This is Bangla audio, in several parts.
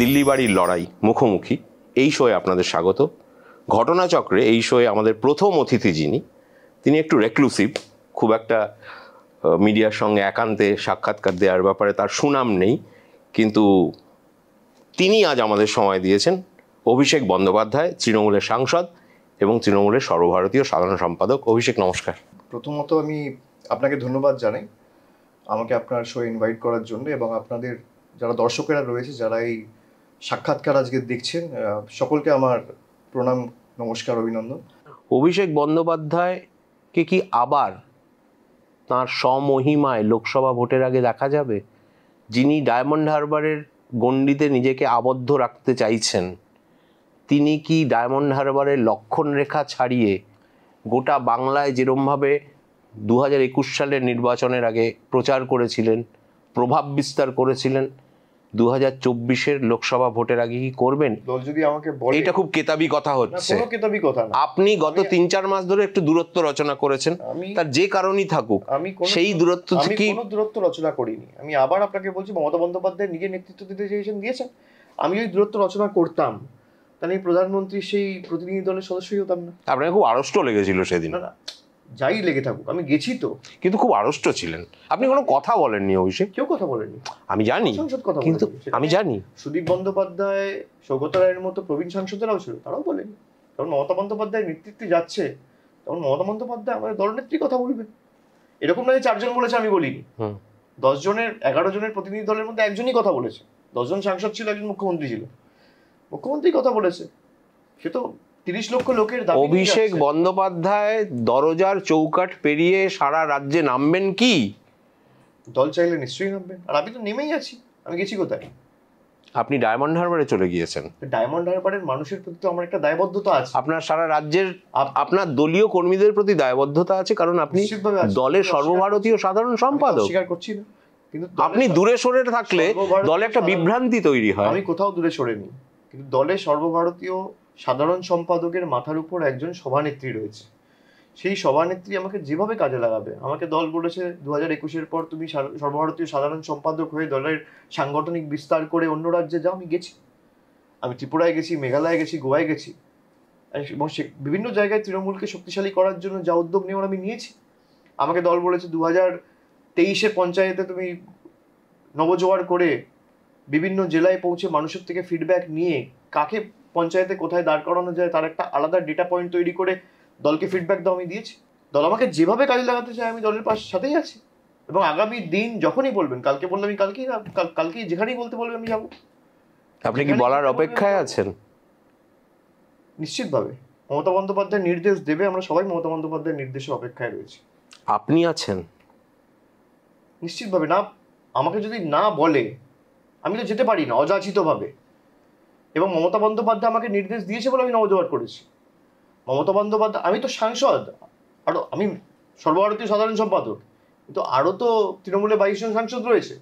দিল্লি বাড়ির লড়াই মুখোমুখি এই শোয়ে আপনাদের স্বাগত ঘটনাচক্রে এই শোয়ে আমাদের প্রথম অতিথি যিনি তিনি একটু রেক্লুসিভ খুব একটা মিডিয়ার সঙ্গে একান্তে সাক্ষাৎকার দেওয়ার ব্যাপারে তার সুনাম নেই কিন্তু তিনি আজ আমাদের সময় দিয়েছেন অভিষেক বন্দ্যোপাধ্যায় তৃণমূলের সাংসদ এবং তৃণমূলের সর্বভারতীয় সাধারণ সম্পাদক অভিষেক নমস্কার প্রথমত আমি আপনাকে ধন্যবাদ জানাই আমাকে আপনার শো ইনভাইট করার জন্য এবং আপনাদের যারা দর্শকেরা রয়েছে যারা এই সাক্ষাৎকার আজকে দেখছেন সকলকে আমার প্রণাম নমস্কার অভিনন্দন অভিষেক বন্দ্যোপাধ্যায়কে কি আবার তাঁর স্বমহিমায় লোকসভা ভোটের আগে দেখা যাবে যিনি ডায়মন্ড হারবারের গণ্ডিতে নিজেকে আবদ্ধ রাখতে চাইছেন তিনি কি ডায়মন্ড হারবারের লক্ষণ রেখা ছাড়িয়ে গোটা বাংলায় যেরমভাবে দু হাজার একুশ সালের নির্বাচনের আগে প্রচার করেছিলেন প্রভাব বিস্তার করেছিলেন দু হাজার লোকসভা ভোটের আগে কি করবেন দল যদি আমাকে এটা খুব কেতাবি কথা হচ্ছে কেতাবি কথা আপনি গত তিন চার মাস ধরে একটু দূরত্ব রচনা করেছেন তার যে কারণই থাকুক আমি সেই দূরত্ব থেকে কোনো দূরত্ব রচনা করিনি আমি আবার আপনাকে বলছি মমতা বন্দ্যোপাধ্যায় নিজের নেতৃত্ব দিতে চেয়েছেন দিয়েছেন আমি যদি দূরত্ব রচনা করতাম তাহলে প্রধানমন্ত্রী সেই প্রতিনিধি দলের সদস্যই হতাম না আপনাকে খুব আড়ষ্ট লেগেছিল সেদিন যাই লেগে থাকুক আমি গেছি তো কিন্তু খুব আড়ষ্ট ছিলেন আপনি কোনো কথা বলেননি অভিষেক কেউ কথা বলেনি আমি জানি কথা কিন্তু আমি জানি সুদীপ বন্দ্যোপাধ্যায় সৌগত রায়ের মতো প্রবীণ সাংসদেরাও ছিল তারাও বলেনি কারণ মমতা বন্দ্যোপাধ্যায় নেতৃত্বে যাচ্ছে তখন মমতা বন্দ্যোপাধ্যায় আমাদের দলনেত্রী কথা বলবে এরকম নয় চারজন বলেছে আমি বলিনি দশ জনের এগারো জনের প্রতিনিধি দলের মধ্যে একজনই কথা বলেছে দশজন সাংসদ ছিল একজন মুখ্যমন্ত্রী ছিল মুখ্যমন্ত্রী কথা বলেছে সে তো তিরিশ লক্ষ লোকের অভিষেক বন্দ্যোপাধ্যায় দরজার চৌকাট পেরিয়ে সারা রাজ্যে নামবেন কি দল চাইলে নিশ্চয়ই নামবেন আর আমি তো নেমেই আছি আমি গেছি কোথায় আপনি ডায়মন্ড হারবারে চলে গিয়েছেন ডায়মন্ড হারবারের মানুষের প্রতি তো আমার একটা দায়বদ্ধতা আছে আপনার সারা রাজ্যের আপনার দলীয় কর্মীদের প্রতি দায়বদ্ধতা আছে কারণ আপনি দলের সর্বভারতীয় সাধারণ সম্পাদক স্বীকার করছি না কিন্তু আপনি দূরে সরে থাকলে দলে একটা বিভ্রান্তি তৈরি হয় আমি কোথাও দূরে সরে নি কিন্তু দলের সর্বভারতীয় সাধারণ সম্পাদকের মাথার উপর একজন সভানেত্রী রয়েছে সেই সভানেত্রী আমাকে যেভাবে কাজে লাগাবে আমাকে দল বলেছে দু হাজার একুশের পর তুমি সর্বভারতীয় সাধারণ সম্পাদক হয়ে দলের সাংগঠনিক বিস্তার করে অন্য রাজ্যে যাও আমি গেছি আমি ত্রিপুরায় গেছি মেঘালয়ে গেছি গোয়ায় গেছি এবং সে বিভিন্ন জায়গায় তৃণমূলকে শক্তিশালী করার জন্য যা উদ্যোগ নেওয়ার আমি নিয়েছি আমাকে দল বলেছে দু হাজার তেইশে পঞ্চায়েতে তুমি নবজোয়ার করে বিভিন্ন জেলায় পৌঁছে মানুষের থেকে ফিডব্যাক নিয়ে কাকে পঞ্চায়েতে কোথায় দাঁড় করানো যায় তার একটা আলাদা ডেটা পয়েন্ট তৈরি করে দলকে ফিডব্যাক দাও আমি দিয়েছি দল আমাকে যেভাবে কাজে লাগাতে চায় আমি দলের পাশ সাথেই আছি এবং আগামী দিন যখনই বলবেন কালকে বললে আমি কালকেই কালকেই যেখানেই বলতে বলবে আমি যাবো আপনি কি বলার অপেক্ষায় আছেন নিশ্চিতভাবে মমতা বন্দ্যোপাধ্যায় নির্দেশ দেবে আমরা সবাই মমতা বন্দ্যোপাধ্যায়ের নির্দেশে অপেক্ষায় রয়েছি আপনি আছেন নিশ্চিতভাবে না আমাকে যদি না বলে আমি তো যেতে পারি না অযাচিতভাবে এবং মমতা বন্দ্যোপাধ্যায় আমাকে নির্দেশ দিয়েছে বলে আমি নবজোয়ার করেছি মমতা বন্দ্যোপাধ্যায় আমি তো সাংসদ আরও আমি সর্বভারতীয় সাধারণ সম্পাদক কিন্তু আরও তো তৃণমূলে বাইশ জন সাংসদ রয়েছে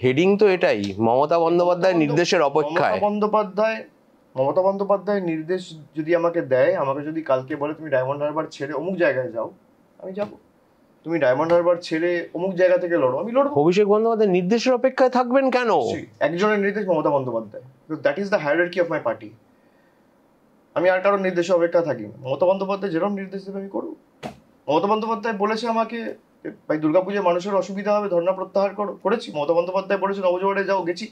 হেডিং তো এটাই মমতা বন্দ্যোপাধ্যায় নির্দেশের অপেক্ষায় বন্দ্যোপাধ্যায় মমতা বন্দ্যোপাধ্যায় নির্দেশ যদি আমাকে দেয় আমাকে যদি কালকে বলে তুমি ডায়মন্ড হারবার ছেড়ে অমুক জায়গায় যাও আমি যাবো তুমি ডায়মন্ড হারবার ছেড়ে অমুক জায়গা থেকে লড়ো আমি লড়বো অভিষেক বন্দ্যোপাধ্যায় নির্দেশের অপেক্ষায় থাকবেন কেন একজনের নির্দেশ Mamata Bandyopadhyay that is the key of my party আমি আর কারোর নির্দেশে অপেক্ষা থাকি মমতা বন্দ্যোপাধ্যায় যেরকম নির্দেশ দেবে আমি করু মমতা বন্দ্যোপাধ্যায় বলেছে আমাকে ভাই দুর্গাপুজোয় মানুষের অসুবিধা হবে ধর্ণা প্রত্যাহার করো করেছি মমতা বন্দ্যোপাধ্যায় বলেছে নবজোয়ারে যাও গেছি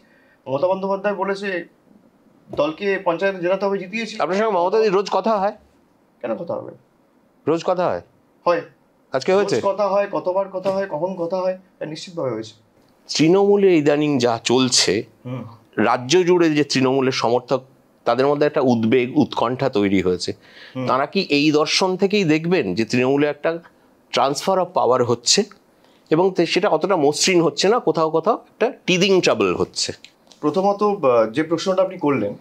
মমতা বন্দ্যোপাধ্যায় বলেছে দলকে পঞ্চায়েত জেলাতে হবে জিতিয়েছি আপনার সঙ্গে মমতা রোজ কথা হয় কেন কথা হবে রোজ কথা হয় হয় আজকে হয়েছে কথা হয় কতবার কথা হয় কখন কথা হয় নিশ্চিতভাবে হয়েছে তৃণমূলে ইদানিং যা চলছে রাজ্য জুড়ে যে তৃণমূলের সমর্থক তাদের মধ্যে একটা উদ্বেগ উৎকণ্ঠা তৈরি হয়েছে তারা কি এই দর্শন থেকেই দেখবেন যে তৃণমূলে একটা ট্রান্সফার অফ পাওয়ার হচ্ছে এবং সেটা অতটা মসৃণ হচ্ছে না কোথাও কোথাও একটা টিদিং ট্রাবল হচ্ছে প্রথমত যে প্রশ্নটা আপনি করলেন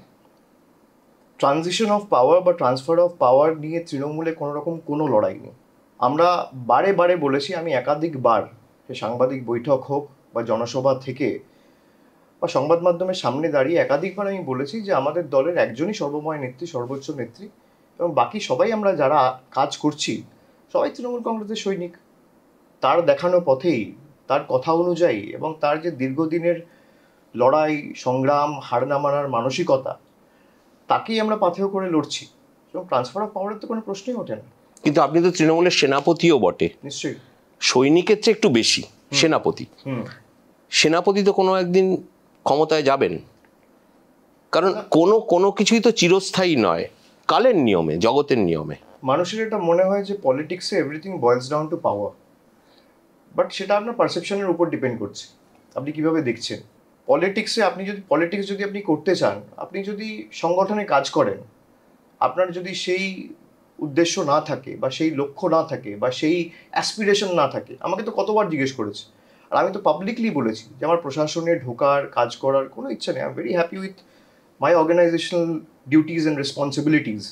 ট্রানজিশন অফ পাওয়ার বা ট্রান্সফার অফ পাওয়ার নিয়ে তৃণমূলে কোনো রকম কোনো লড়াই নেই আমরা বারে বারে বলেছি আমি একাধিকবার সে সাংবাদিক বৈঠক হোক বা জনসভা থেকে বা সংবাদ মাধ্যমের সামনে দাঁড়িয়ে একাধিকবার আমি বলেছি যে আমাদের দলের একজনই সর্বময় নেত্রী সর্বোচ্চ নেত্রী এবং বাকি সবাই আমরা যারা কাজ করছি সবাই তৃণমূল কংগ্রেসের সৈনিক তার দেখানো পথেই তার কথা অনুযায়ী এবং তার যে দীর্ঘদিনের লড়াই সংগ্রাম হার না মানার মানসিকতা তাকেই আমরা পাথেয় করে লড়ছি এবং ট্রান্সফার অফ পাওয়ারের তো কোনো প্রশ্নই ওঠে না কিন্তু আপনি তো তৃণমূলের সেনাপতিও বটে নিশ্চয়ই সৈনিকের চেয়ে একটু বেশি সেনাপতি সেনাপতি তো কোনো একদিন ক্ষমতায় যাবেন কারণ কোনো কোনো কিছুই তো চিরস্থায়ী নয় কালের নিয়মে জগতের নিয়মে মানুষের এটা মনে হয় যে পলিটিক্সে everything boils down to power but সেটা আপনার পারসেপশনের উপর ডিপেন্ড করছে আপনি কিভাবে দেখছেন পলিটিক্সে আপনি যদি পলিটিক্স যদি আপনি করতে চান আপনি যদি সংগঠনে কাজ করেন আপনার যদি সেই উদ্দেশ্য না থাকে বা সেই লক্ষ্য না থাকে বা সেই অ্যাসপিরেশন না থাকে আমাকে তো কতবার জিজ্ঞেস করেছে আর আমি তো পাবলিকলি বলেছি যে আমার প্রশাসনে ঢোকার কাজ করার কোনো ইচ্ছা নেই I am very happy with my organisational duties and responsibilities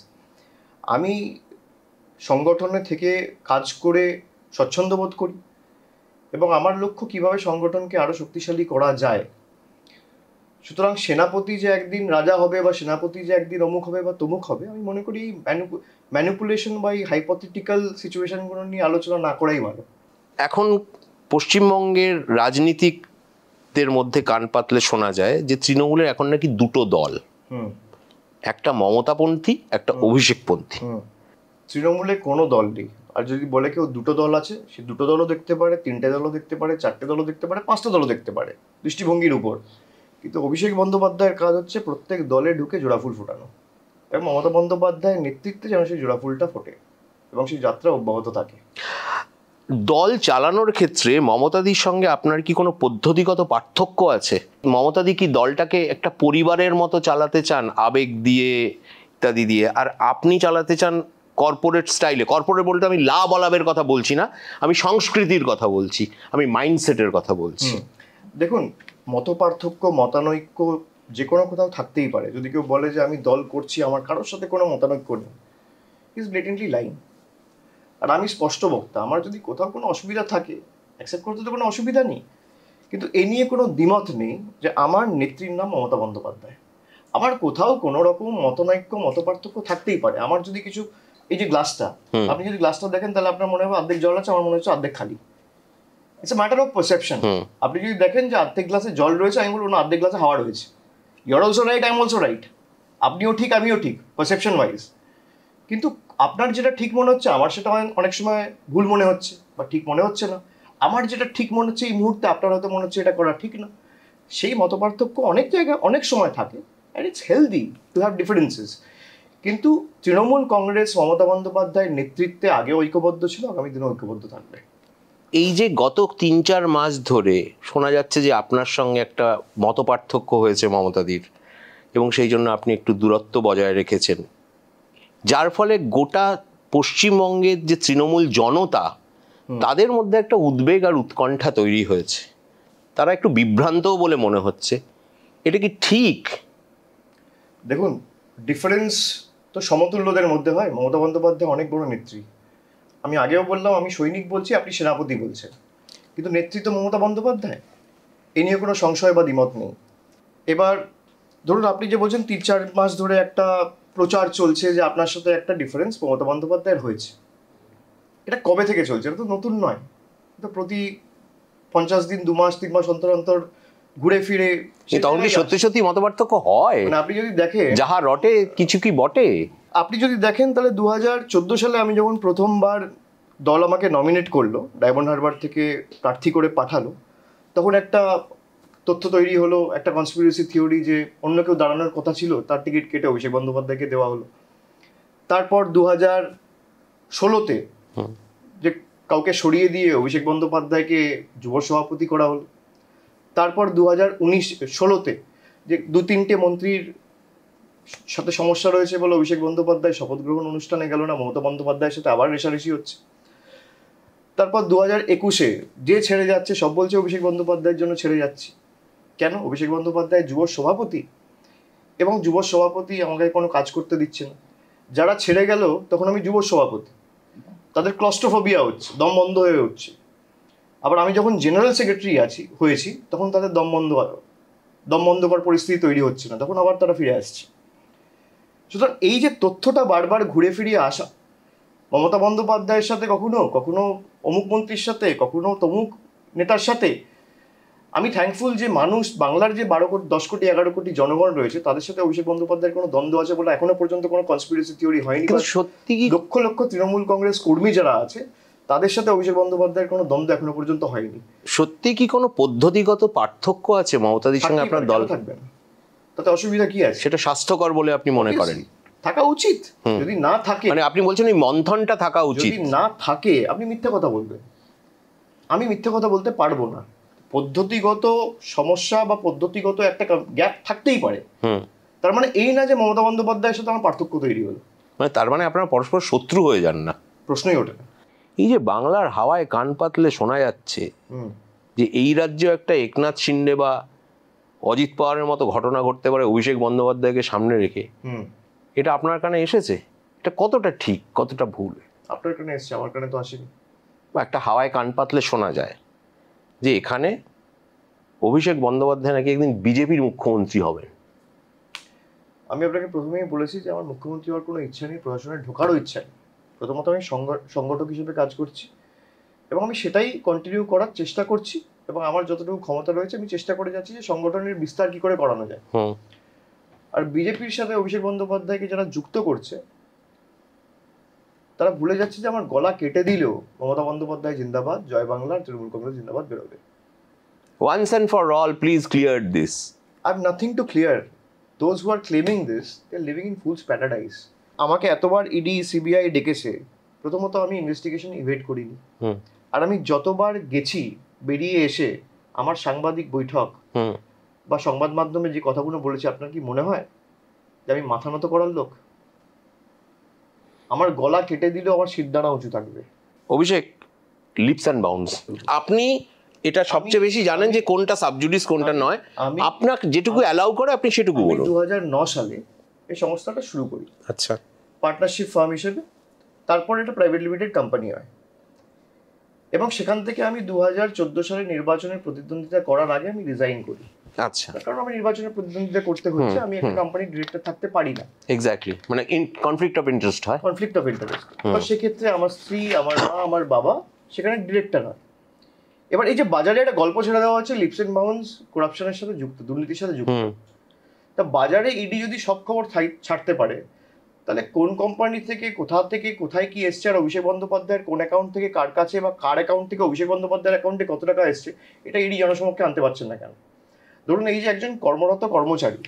আমি সংগঠনে থেকে কাজ করে স্বচ্ছন্দ বোধ করি এবং আমার লক্ষ্য কিভাবে সংগঠনকে আরও শক্তিশালী করা যায় সুতরাং সেনাপতি যে একদিন রাজা হবে বা সেনাপতি যে একদিন অমুক হবে বা তমুক হবে আমি মনে করি ম্যানুপুলেশন বা এই হাইপোথেটিক্যাল সিচুয়েশনগুলো নিয়ে আলোচনা না করাই ভালো এখন পশ্চিমবঙ্গের রাজনীতিকদের মধ্যে কান পাতলে শোনা যায় যে তৃণমূলের এখন নাকি দুটো দল একটা মমতাপন্থী একটা পন্থী তৃণমূলে কোনো দল নেই আর যদি বলে কেউ দুটো দল আছে সে দুটো দলও দেখতে পারে তিনটে দলও দেখতে পারে চারটে দলও দেখতে পারে পাঁচটা দলও দেখতে পারে দৃষ্টিভঙ্গির উপর কিন্তু অভিষেক বন্দ্যোপাধ্যায়ের কাজ হচ্ছে প্রত্যেক দলে ঢুকে জোড়াফুল ফোটানো এবং মমতা বন্দ্যোপাধ্যায়ের নেতৃত্বে যেন সেই জোড়াফুলটা ফোটে এবং সেই যাত্রা অব্যাহত থাকে দল চালানোর ক্ষেত্রে মমতাদির সঙ্গে আপনার কি কোনো পদ্ধতিগত পার্থক্য আছে মমতাদি কি দলটাকে একটা পরিবারের মতো চালাতে চান আবেগ দিয়ে ইত্যাদি দিয়ে আর আপনি চালাতে চান কর্পোরেট স্টাইলে কর্পোরেট বলতে আমি লাভ অলাভের কথা বলছি না আমি সংস্কৃতির কথা বলছি আমি মাইন্ডসেটের কথা বলছি দেখুন মতপার্থক্য মতানৈক্য যে কোনো কোথাও থাকতেই পারে যদি কেউ বলে যে আমি দল করছি আমার কারোর সাথে কোনো মতানৈক্য নেই ইজ ব্লেটেন্টলি লাইন আর আমি স্পষ্ট বক্তা আমার যদি কোথাও কোনো অসুবিধা থাকে অ্যাকসেপ্ট করতে তো কোনো অসুবিধা নেই কিন্তু এ নিয়ে কোনো দ্বিমত নেই যে আমার নেত্রীর নাম মমতা বন্দ্যোপাধ্যায় আমার কোথাও কোনো রকম মতনৈক্য মতপার্থক্য থাকতেই পারে আমার যদি কিছু এই যে গ্লাসটা আপনি যদি গ্লাসটা দেখেন তাহলে আপনার মনে হবে অর্ধেক জল আছে আমার মনে হচ্ছে অর্ধেক খালি it's a matter of perception আপনি যদি দেখেন যে অর্ধেক গ্লাসে জল রয়েছে আমি বলবো না অর্ধেক গ্লাসে হাওয়া রয়েছে you're also right I am also right আপনিও ঠিক আমিও ঠিক পারসেপশন ওয়াইজ কিন্তু আপনার যেটা ঠিক মনে হচ্ছে আমার সেটা অনেক সময় ভুল মনে হচ্ছে বা ঠিক মনে হচ্ছে না আমার যেটা ঠিক মনে হচ্ছে এই মুহূর্তে আপনার হয়তো মনে হচ্ছে এটা করা ঠিক না সেই মত পার্থক্য অনেক জায়গায় অনেক সময় থাকে and it's healthy to have differences কিন্তু তৃণমূল কংগ্রেস মমতা বন্দ্যোপাধ্যায়ের নেতৃত্বে আগে ঐক্যবদ্ধ ছিল আগামী দিনে ঐক্যবদ্ধ থাকবে এই যে গত তিন চার মাস ধরে শোনা যাচ্ছে যে আপনার সঙ্গে একটা মত পার্থক্য হয়েছে মমতাদির এবং সেই জন্য আপনি একটু দূরত্ব বজায় রেখেছেন যার ফলে গোটা পশ্চিমবঙ্গের যে তৃণমূল জনতা তাদের মধ্যে একটা উদ্বেগ আর উৎকণ্ঠা তৈরি হয়েছে তারা একটু বিভ্রান্তও বলে মনে হচ্ছে এটা কি ঠিক দেখুন ডিফারেন্স তো সমতুল্যদের মধ্যে হয় মমতা বন্দ্যোপাধ্যায় অনেক বড় নেত্রী আমি আগেও বললাম আমি সৈনিক বলছি আপনি সেনাপতি বলছেন কিন্তু নেতৃত্ব মমতা বন্দ্যোপাধ্যায় এ নিয়ে কোনো সংশয় বা দ্বিমত নেই এবার ধরুন আপনি যে বলছেন তিন চার মাস ধরে একটা প্রচার চলছে যে আপনার সাথে একটা ডিফারেন্স মমতা বন্দ্যোপাধ্যায়ের হয়েছে এটা কবে থেকে চলছে এটা তো নতুন নয় তো প্রতি পঞ্চাশ দিন দু মাস তিন মাস অন্তর অন্তর ঘুরে ফিরে সত্যি সত্যি সত্যি পার্থক্য হয় মানে আপনি যদি দেখেন যাহা রটে কিছু কি বটে আপনি যদি দেখেন তাহলে দু চোদ্দো সালে আমি যখন প্রথমবার দল আমাকে নমিনেট করলো ডায়মন্ড হারবার থেকে প্রার্থী করে পাঠালো তখন একটা তথ্য তৈরি হলো একটা কনস্পিরেসি থিওরি যে অন্য কেউ দাঁড়ানোর কথা ছিল তার টিকিট কেটে অভিষেক বন্দ্যোপাধ্যায়কে দেওয়া হলো তারপর দু হাজার ষোলোতে যে কাউকে সরিয়ে দিয়ে অভিষেক বন্দ্যোপাধ্যায়কে যুব সভাপতি করা হলো তারপর দু হাজার উনিশ ষোলোতে যে দু তিনটে মন্ত্রীর সাথে সমস্যা রয়েছে বলে অভিষেক বন্দ্যোপাধ্যায় শপথ গ্রহণ অনুষ্ঠানে গেল না মমতা বন্দ্যোপাধ্যায়ের সাথে আবার রেশারেশি হচ্ছে তারপর দু হাজার একুশে যে ছেড়ে যাচ্ছে সব বলছে অভিষেক বন্দ্যোপাধ্যায়ের জন্য ছেড়ে যাচ্ছি কেন অভিষেক বন্দ্যোপাধ্যায় যুব সভাপতি এবং যুব সভাপতি আমাকে কোনো কাজ করতে দিচ্ছে না যারা ছেড়ে গেল তখন আমি যুব সভাপতি তাদের ক্লস্টোফোবিয়া হচ্ছে দম বন্ধ হয়ে উঠছে আবার আমি যখন জেনারেল সেক্রেটারি আছি হয়েছি তখন তাদের দম বন্ধ দম বন্ধ করার পরিস্থিতি তৈরি হচ্ছে না তখন আবার তারা ফিরে আসছে সুতরাং এই যে তথ্যটা বারবার ঘুরে ফিরিয়ে আসা মমতা বন্দ্যোপাধ্যায়ের সাথে কখনো কখনো অমুক মন্ত্রীর সাথে কখনো তমুক নেতার সাথে আমি থ্যাঙ্কফুল যে মানুষ বাংলার যে বারো কোটি দশ কোটি এগারো কোটি জনগণ রয়েছে তাদের সাথে অভিষেক বন্দ্যোপাধ্যায়ের কোনো দ্বন্দ্ব আছে বলে এখনো পর্যন্ত কোনো কনস্পিরেসি থিওরি হয়নি সত্যি লক্ষ লক্ষ তৃণমূল কংগ্রেস কর্মী যারা আছে তাদের সাথে অভিষেক বন্দ্যোপাধ্যায়ের কোনো দ্বন্দ্ব এখনো পর্যন্ত হয়নি সত্যি কি কোনো পদ্ধতিগত পার্থক্য আছে মমতাদির সঙ্গে আপনার দল থাকবে না তাতে অসুবিধা কি আছে সেটা স্বাস্থ্যকর বলে আপনি মনে করেন থাকা উচিত যদি না থাকে মানে আপনি বলছেন এই মন্থনটা থাকা উচিত যদি না থাকে আপনি মিথ্যে কথা বলবেন আমি মিথ্যে কথা বলতে পারবো না পদ্ধতিগত সমস্যা বা পদ্ধতিগত একটা গ্যাপ থাকতেই পারে তার মানে এই না যে মমতা বন্দ্যোপাধ্যায়ের সাথে আমার পার্থক্য তৈরি হলো মানে তার মানে আপনারা পরস্পর শত্রু হয়ে যান না প্রশ্নই ওঠে না এই যে বাংলার হাওয়ায় কান পাতলে শোনা যাচ্ছে যে এই রাজ্য একটা একনাথ শিন্ডে বা অজিত পাওয়ারের মতো ঘটনা ঘটতে পারে অভিষেক বন্দ্যোপাধ্যায়কে সামনে রেখে এটা আপনার কানে এসেছে এটা কতটা ঠিক কতটা ভুল আপনার কানে এসেছে আমার কানে তো আসেনি বা একটা হাওয়ায় কান পাতলে শোনা যায় যে এখানে অভিষেক বন্দ্যোপাধ্যায় নাকি একদিন বিজেপির মুখ্যমন্ত্রী হবেন আমি আপনাকে প্রথমেই বলেছি যে আমার মুখ্যমন্ত্রী হওয়ার কোনো ইচ্ছা নেই প্রশাসনে ঢোকারও ইচ্ছা নেই প্রথমত আমি সংগঠক হিসেবে কাজ করছি এবং আমি সেটাই কন্টিনিউ করার চেষ্টা করছি এবং আমার যতটুকু ক্ষমতা রয়েছে আমি চেষ্টা করে যাচ্ছি যে সংগঠনের বিস্তার কি করে করানো যায় আর বিজেপির সাথে অভিষেক বন্দ্যোপাধ্যায়কে যারা যুক্ত করছে তারা ভুলে যাচ্ছে যে আমার গলা কেটে দিলেও মমতা বন্দ্যোপাধ্যায় জিন্দাবাদ জয় বাংলা তৃণমূল কংগ্রেস জিন্দাবাদ বেরোবে once and for all, please clear this. I have nothing to clear. Those who are claiming this, they are living in fool's paradise. আমাকে এতবার ইডি e সিবিআই ডেকেছে প্রথমত আমি ইনভেস্টিগেশন ইভেট করিনি আর আমি যতবার গেছি বেরিয়ে এসে আমার সাংবাদিক বৈঠক বা সংবাদ মাধ্যমে যে কথাগুলো বলেছে আপনার কি মনে হয় যে আমি মাথা নত করার লোক আমার গলা কেটে দিলেও আমার সিদ্ধানা উঁচু থাকবে অভিষেক লিপস অ্যান্ড বাউন্স আপনি এটা সবচেয়ে বেশি জানেন যে কোনটা সাবজুডিস কোনটা নয় আপনার যেটুকু অ্যালাউ করে আপনি সেটুকু বলুন দু সালে এই সংস্থাটা শুরু করি আচ্ছা পার্টনারশিপ ফার্ম হিসেবে তারপর এটা প্রাইভেট লিমিটেড কোম্পানি হয় এবং সেখান থেকে আমি দু হাজার চোদ্দো সালে নির্বাচনের প্রতিদ্বন্দ্বিতা করার আগে আমি রিজাইন করি আচ্ছা কারণ আমি নির্বাচনের প্রতিদ্বন্দ্বিতা করতে হচ্ছে আমি একটা কোম্পানির ডিরেক্টর থাকতে পারি না এক্স্যাক্টলি মানে কনফ্লিক্ট অফ ইন্টারেস্ট হয় কনফ্লিক্ট অফ ইন্টারেস্ট তো সেক্ষেত্রে আমার স্ত্রী আমার মা আমার বাবা সেখানে ডিরেক্টর হয় এবার এই যে বাজারে একটা গল্প ছেড়ে দেওয়া হচ্ছে লিপস বাউন্স করাপশনের সাথে যুক্ত দুর্নীতির সাথে যুক্ত তা বাজারে ইডি e যদি সব খবর ছাড়তে পারে তাহলে কোন কোম্পানি থেকে কোথা থেকে কোথায় কি এসছে আর অভিষেক বন্দ্যোপাধ্যায়ের কোন অ্যাকাউন্ট থেকে কার কাছে বা কার অ্যাকাউন্ট থেকে অভিষেক বন্দ্যোপাধ্যায়ের অ্যাকাউন্টে কত টাকা এসছে এটা ইডি জনসমক্ষে আনতে পারছেন না কেন ধরুন এই যে একজন কর্মরত কর্মচারী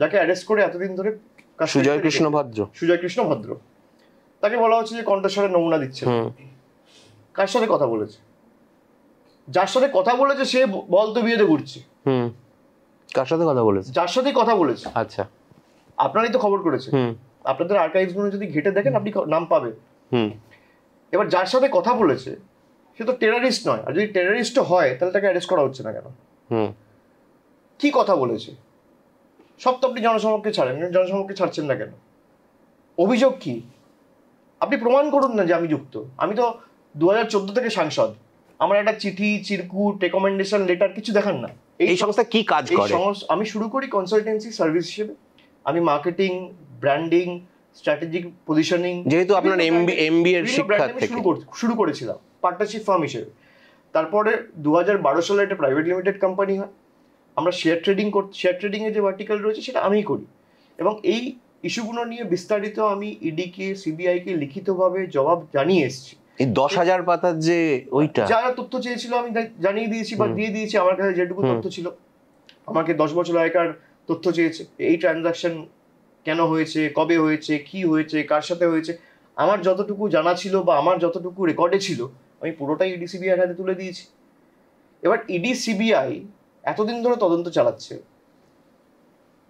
যাকে অ্যারেস্ট করে এতদিন ধরে সুজয় কৃষ্ণ ভদ্র সুজয় কৃষ্ণ ভদ্র তাকে বলা হচ্ছে যে কণ্ঠস্বরের নমুনা দিচ্ছে কার সাথে কথা বলেছে যার সাথে কথা বলেছে সে বল তো বিয়েতে ঘুরছে কার সাথে কথা বলেছে যার সাথে কথা বলেছে আচ্ছা আপনারাই তো খবর করেছে আপনাদের আর্কাইভস গুলো যদি ঘেটে দেখেন আপনি নাম পাবেন এবার যার সাথে কথা বলেছে সে তো টেরারিস্ট নয় আর যদি টেরারিস্ট হয় তাহলে তাকে অ্যারেস্ট করা হচ্ছে না কেন কি কথা বলেছে সব তো আপনি জনসমক্ষে ছাড়েন জনসমক্ষে ছাড়ছেন না কেন অভিযোগ কি আপনি প্রমাণ করুন না যে আমি যুক্ত আমি তো দু হাজার থেকে সাংসদ আমার একটা চিঠি চিরকুট রেকমেন্ডেশন লেটার কিছু দেখান না এই সংস্থা কি কাজ করে আমি শুরু করি কনসালটেন্সি সার্ভিস হিসেবে আমি মার্কেটিং ব্র্যান্ডিং স্ট্র্যাটেজিক পজিশনিং যেহেতু আপনার এমবি এমবি এর শিক্ষা থেকে শুরু করেছিলাম পার্টনারশিপ ফার্ম হিসেবে তারপরে দু বারো সালে একটা প্রাইভেট লিমিটেড কোম্পানি হয় আমরা শেয়ার ট্রেডিং করছি শেয়ার এর যে ভার্টিক্যাল রয়েছে সেটা আমিই করি এবং এই ইস্যুগুলো নিয়ে বিস্তারিত আমি ইডিকে e সিবিআইকে লিখিতভাবে জবাব জানিয়ে এসেছি এই দশ হাজার পাতার যে ওইটা যারা তথ্য চেয়েছিল আমি জানিয়ে দিয়েছি বা দিয়ে দিয়েছি আমার কাছে যেটুকু তথ্য ছিল আমাকে দশ বছর আগেকার তথ্য চেয়েছে এই ট্রানজাকশন কেন হয়েছে কবে হয়েছে কি হয়েছে কার সাথে হয়েছে আমার যতটুকু জানা ছিল বা আমার যতটুকু রেকর্ডে ছিল আমি পুরোটাই ইডি সিবিআইয়ের হাতে তুলে দিয়েছি এবার ইডি সিবিআই এতদিন ধরে তদন্ত চালাচ্ছে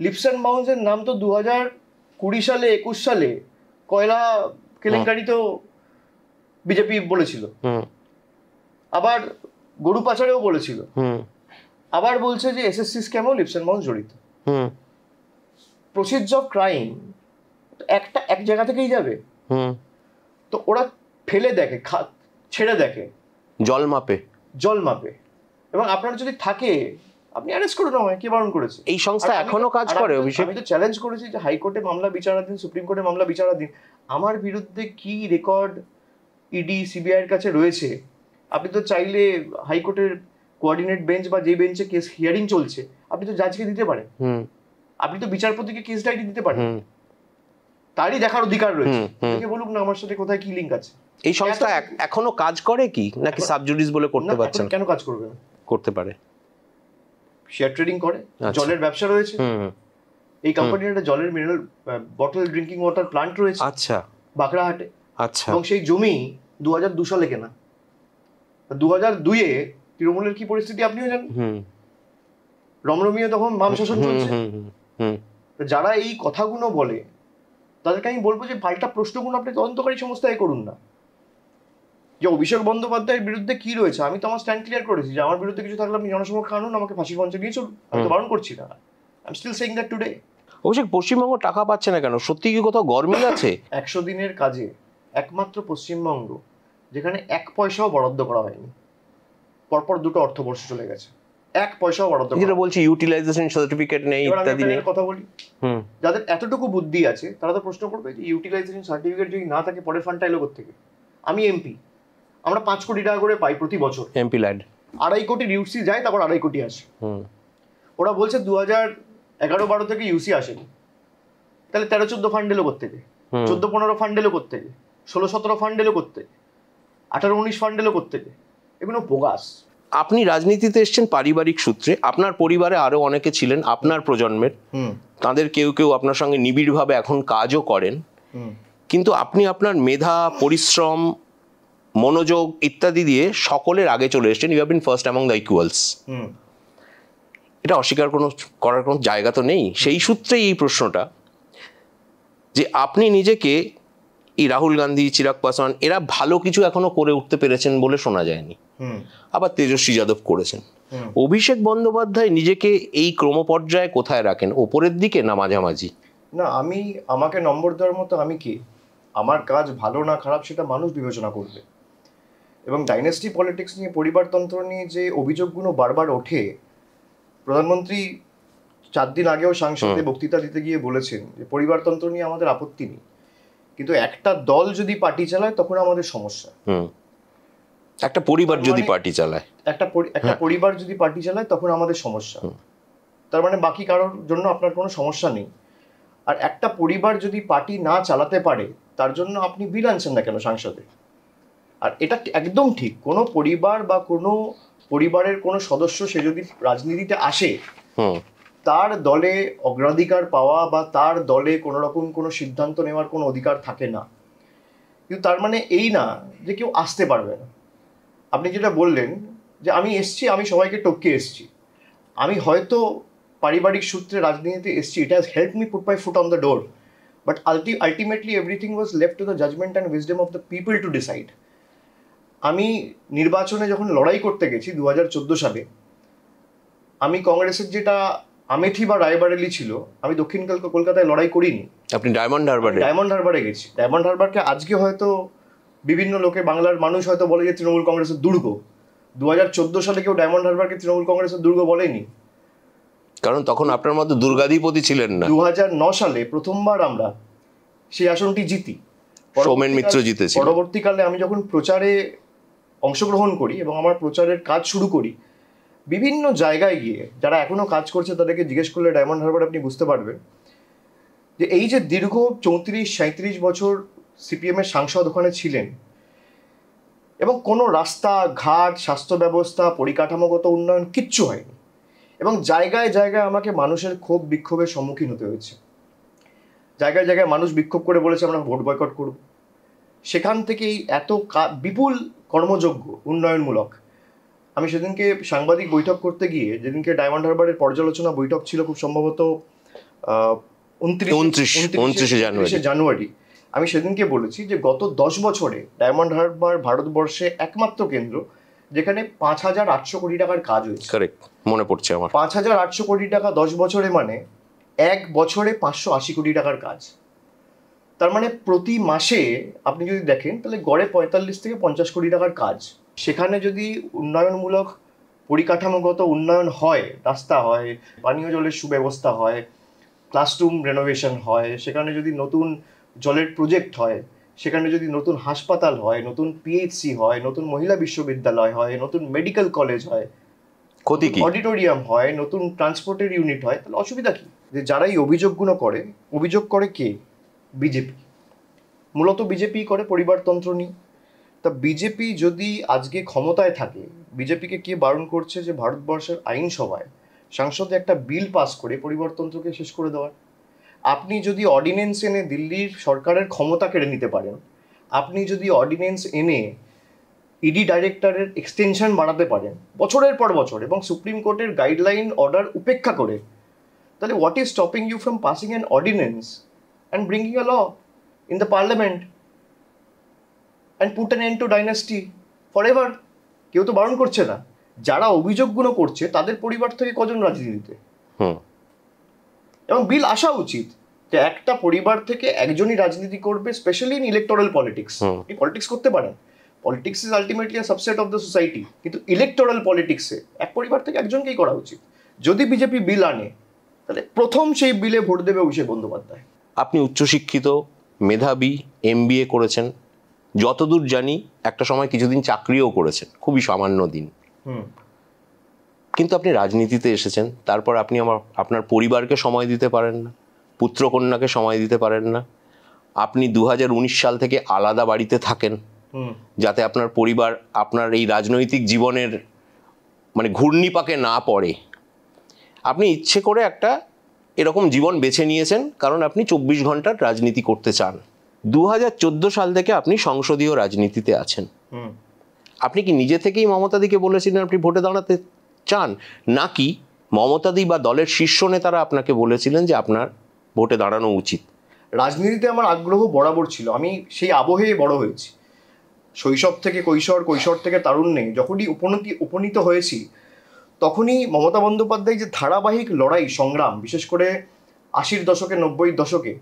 লিপসান বাউন্সের নাম তো দু হাজার কুড়ি সালে একুশ সালে কয়লা কেলেঙ্কারি তো বিজেপি বলেছিল আবার গরু পাচারেও বলেছিল আবার বলছে যে এসএসসি স্ক্যামও লিপসান বাউন্স জড়িত হুম প্রসিডস অফ ক্রাইম একটা এক জায়গা থেকেই যাবে হুম তো ওরা ফেলে দেখে ছেড়ে দেখে জল মাপে জল মাপে এবং আপনার যদি থাকে আপনি অ্যারেস্ট করে নেওয়া কে বারণ করেছে এই সংস্থা এখনো কাজ করে অভিষেক আমি তো চ্যালেঞ্জ করেছি যে হাইকোর্টে মামলা বিচারাধীন সুপ্রিম কোর্টে মামলা বিচারাধীন আমার বিরুদ্ধে কি রেকর্ড ইডি সিবিআই এর কাছে রয়েছে আপনি তো চাইলে হাইকোর্টের কোঅর্ডিনেট বেঞ্চ বা যে বেঞ্চে কেস হিয়ারিং চলছে আপনি তো জাজকে দিতে পারেন আপনি তো বিচারপতিকে কেস ডায়েরি দিতে পারেন তারই দেখার অধিকার রয়েছে তাকে বলুক না আমার সাথে কোথায় কি লিঙ্ক আছে এই সংস্থা এখনো কাজ করে কি নাকি সাবজুডিস বলে করতে পারছে কেন কাজ করবে করতে পারে শেয়ার ট্রেডিং করে আচ্ছা। জলের ব্যবসা রয়েছে এই কোম্পানির একটা জলের mineral bottle drinking water plant রয়েছে আচ্ছা বাঁকড়াহাটে আচ্ছা এবং সেই জমি দু দু সালে কেনা দু হাজার দুইয়ে তৃণমূলের কি পরিস্থিতি আপনিও জানেন রমরমিয়ে তখন বাম শাসন চলছে যারা এই কথাগুলো বলে তাদেরকে আমি বলবো যে পাল্টা প্রশ্নগুলো আপনি তদন্তকারী সংস্থায় করুন না যে অভিষেক বন্দ্যোপাধ্যায়ের বিরুদ্ধে কি রয়েছে আমি তো আমার স্ট্যান্ড ক্লিয়ার করেছি যে আমার বিরুদ্ধে কিছু থাকলে আপনি জনসংখ্যা আনুন আমাকে ফাঁসির মঞ্চে নিয়ে চলুন আমি তো বারণ করছি না I am still saying that today Abhishek Paschimbanga টাকা পাচ্ছে না কেন সত্যি কি কোথাও গরমই আছে একশো দিনের কাজে একমাত্র পশ্চিমবঙ্গ যেখানে এক পয়সাও বরাদ্দ করা হয়নি পরপর দুটো অর্থবর্ষ চলে গেছে এক পয়সাও বরাদ্দ যেটা বলছি ইউটিলাইজেশন সার্টিফিকেট নেই ইত্যাদি নেই কথা বলি যাদের এতটুকু বুদ্ধি আছে তারা তো প্রশ্ন করবে যে ইউটিলাইজেশন সার্টিফিকেট যদি না থাকে পরের ফান্ডটা এলো থেকে আমি এমপি আমরা পাঁচ কোটি টাকা করে পাই প্রতি বছর এমপি ল্যান্ড আড়াই কোটি ইউসি যায় তারপর আড়াই কোটি আসে ওরা বলছে দু হাজার এগারো বারো থেকে ইউসি আসেনি তাহলে তেরো চোদ্দ ফান্ড এলো থেকে চোদ্দ পনেরো ফান্ড এলো থেকে ষোলো সতেরো ফান্ড এলো করতে আঠারো উনিশ ফান্ড এলো থেকে এগুলো প্রকাশ আপনি রাজনীতিতে এসছেন পারিবারিক সূত্রে আপনার পরিবারে আরো অনেকে ছিলেন আপনার প্রজন্মের তাদের কেউ কেউ আপনার সঙ্গে নিবিড়ভাবে এখন কাজও করেন কিন্তু আপনি আপনার মেধা পরিশ্রম মনোযোগ ইত্যাদি দিয়ে সকলের আগে চলে এসছেন you have been first among the equals এটা অস্বীকার কোনো করার কোনো জায়গা তো নেই সেই সূত্রেই এই প্রশ্নটা যে আপনি নিজেকে এই রাহুল গান্ধী চিরাগ পাসওয়ান এরা ভালো কিছু এখনো করে উঠতে পেরেছেন বলে শোনা যায়নি আবার তেজস্বী যাদব করেছেন অভিষেক বন্দ্যোপাধ্যায় নিজেকে এই ক্রমপর্যায়ে কোথায় রাখেন ওপরের দিকে না মাঝামাঝি না আমি আমাকে নম্বর দেওয়ার মতো আমি কি আমার কাজ ভালো না খারাপ সেটা মানুষ বিবেচনা করবে এবং ডাইনেস্টি পলিটিক্স নিয়ে পরিবারতন্ত্র নিয়ে যে অভিযোগগুলো বারবার ওঠে প্রধানমন্ত্রী চার দিন আগেও সাংসদে বক্তৃতা দিতে গিয়ে বলেছেন যে পরিবারতন্ত্র নিয়ে আমাদের আপত্তি নেই কিন্তু একটা দল যদি পার্টি চালায় তখন আমাদের সমস্যা একটা পরিবার যদি মানে পার্টি চালায় একটা একটা হ্যাঁ। পরিবার যদি পার্টি চালায় তখন আমাদের সমস্যা তার মানে বাকি কারোর জন্য আপনার কোনো সমস্যা নেই আর একটা পরিবার যদি পার্টি না চালাতে পারে তার জন্য আপনি বিল আনছেন না কেন সাংসদে আর এটা একদম ঠিক কোনো পরিবার বা কোনো পরিবারের কোনো সদস্য সে যদি রাজনীতিতে আসে তার দলে অগ্রাধিকার পাওয়া বা তার দলে কোনো রকম কোনো সিদ্ধান্ত নেওয়ার কোনো অধিকার থাকে না কিন্তু তার মানে এই না যে কেউ আসতে পারবে না আপনি যেটা বললেন যে আমি এসছি আমি সবাইকে টপকে এসছি আমি হয়তো পারিবারিক সূত্রে রাজনীতিতে এসছি it has help me put my foot on the door but ulti ultimately everything was left to the judgement and wisdom of the people to decide আমি নির্বাচনে যখন লড়াই করতে গেছি দু হাজার সালে আমি কংগ্রেসের যেটা আমেঠি বা রায়বারেলি ছিল আমি দক্ষিণ কলকাতায় লড়াই করিনি আপনি ডায়মন্ড হারবারে ডায়মন্ড হারবারে গেছি ডায়মন্ড হারবারকে আজকে হয়তো বিভিন্ন লোকে বাংলার মানুষ হয়তো বলে যে তৃণমূল কংগ্রেসের দুর্গ দু সালে কেউ ডায়মন্ড হারবারকে তৃণমূল কংগ্রেসের দুর্গ বলেনি কারণ তখন আপনার মধ্যে দুর্গাধিপতি ছিলেন না দু সালে প্রথমবার আমরা সেই আসনটি জিতি সৌমেন মিত্র জিতেছি পরবর্তীকালে আমি যখন প্রচারে অংশগ্রহণ করি এবং আমার প্রচারের কাজ শুরু করি বিভিন্ন জায়গায় গিয়ে যারা এখনও কাজ করছে তাদেরকে জিজ্ঞেস করলে ডায়মন্ড হারবার আপনি বুঝতে পারবেন যে এই যে দীর্ঘ চৌত্রিশ সাঁত্রিশ বছর সিপিএমের সাংসদ ওখানে ছিলেন এবং কোনো রাস্তা ঘাট স্বাস্থ্য ব্যবস্থা পরিকাঠামোগত উন্নয়ন কিচ্ছু হয়নি এবং জায়গায় জায়গায় আমাকে মানুষের ক্ষোভ বিক্ষোভের সম্মুখীন হতে হয়েছে জায়গায় জায়গায় মানুষ বিক্ষোভ করে বলেছে আমরা ভোট বয়কট করব সেখান থেকেই এত বিপুল কর্মযোগ্য উন্নয়নমূলক আমি সেদিনকে সাংবাদিক বৈঠক করতে গিয়ে যেদিনকে ডায়মন্ড হারবারের পর্যালোচনা বৈঠক ছিল খুব সম্ভবত জানুয়ারি আমি সেদিনকে বলেছি যে গত দশ বছরে ডায়মন্ড হারবার ভারতবর্ষে একমাত্র কেন্দ্র যেখানে পাঁচ হাজার আটশো কোটি টাকার কাজ হয়েছে মনে পড়ছে আমার পাঁচ হাজার আটশো কোটি টাকা দশ বছরে মানে এক বছরে পাঁচশো আশি কোটি টাকার কাজ তার মানে প্রতি মাসে আপনি যদি দেখেন তাহলে গড়ে পঁয়তাল্লিশ থেকে পঞ্চাশ কোটি টাকার কাজ সেখানে যদি উন্নয়নমূলক পরিকাঠামোগত উন্নয়ন হয় রাস্তা হয় পানীয় জলের সুব্যবস্থা হয় ক্লাসরুম রেনোভেশন হয় সেখানে যদি নতুন জলের প্রজেক্ট হয় সেখানে যদি নতুন হাসপাতাল হয় নতুন পিএইচসি হয় নতুন মহিলা বিশ্ববিদ্যালয় হয় নতুন মেডিকেল কলেজ হয় ক্ষতি কি অডিটোরিয়াম হয় নতুন ট্রান্সপোর্টের ইউনিট হয় তাহলে অসুবিধা কি যে যারা এই অভিযোগগুলো করে অভিযোগ করে কে বিজেপি মূলত বিজেপি করে পরিবারতন্ত্র নিয়ে তা বিজেপি যদি আজকে ক্ষমতায় থাকে বিজেপিকে কে বারণ করছে যে ভারতবর্ষের আইনসভায় সংসদে একটা বিল পাস করে পরিবর্তনকে শেষ করে দেওয়ার আপনি যদি অর্ডিনেন্স এনে দিল্লির সরকারের ক্ষমতা কেড়ে নিতে পারেন আপনি যদি অর্ডিনেন্স এনে ইডি ডাইরেক্টরের এক্সটেনশন বাড়াতে পারেন বছরের পর বছর এবং সুপ্রিম কোর্টের গাইডলাইন অর্ডার উপেক্ষা করে তাহলে what is stopping you from passing an ordinance and bringing a law in the parliament and put an end to dynasty forever কেউ তো বারণ করছে না যারা অভিযোগগুলো করছে তাদের পরিবার থেকে কজন রাজনীতিতে এবং বিল আসা উচিত যে একটা পরিবার থেকে একজনই রাজনীতি করবে স্পেশালি ইন ইলেকটোরাল পলিটিক্স এই পলিটিক্স করতে পারেন politics is ultimately subset of the society কিন্তু ইলেকটোরাল পলিটিক্সে এক পরিবার থেকে একজনকেই করা উচিত যদি বিজেপি বিল আনে তাহলে প্রথম সেই বিলে ভোট দেবে অভিষেক বন্দ্যোপাধ্যায় আপনি উচ্চশিক্ষিত মেধাবী এম করেছেন যতদূর জানি একটা সময় কিছুদিন চাকরিও করেছেন খুবই সামান্য দিন কিন্তু আপনি রাজনীতিতে এসেছেন তারপর আপনি আমার আপনার পরিবারকে সময় দিতে পারেন না পুত্রকন্যাকে সময় দিতে পারেন না আপনি দু সাল থেকে আলাদা বাড়িতে থাকেন যাতে আপনার পরিবার আপনার এই রাজনৈতিক জীবনের মানে ঘূর্ণিপাকে না পড়ে আপনি ইচ্ছে করে একটা এরকম জীবন বেছে নিয়েছেন কারণ আপনি চব্বিশ ঘন্টার রাজনীতি করতে চান দু সাল থেকে আপনি সংসদীয় রাজনীতিতে আছেন আপনি কি নিজে থেকেই মমতাদিকে বলেছিলেন আপনি ভোটে দাঁড়াতে চান নাকি মমতাদি বা দলের শীর্ষ নেতারা আপনাকে বলেছিলেন যে আপনার ভোটে দাঁড়ানো উচিত রাজনীতিতে আমার আগ্রহ বরাবর ছিল আমি সেই আবহে বড় হয়েছি শৈশব থেকে কৈশোর কৈশোর থেকে তারুণ্যে যখনই উপনীতি উপনীত হয়েছি তখনই মমতা বন্দ্যোপাধ্যায় যে ধারাবাহিক লড়াই সংগ্রাম বিশেষ করে আশির দশকে নব্বই দশকে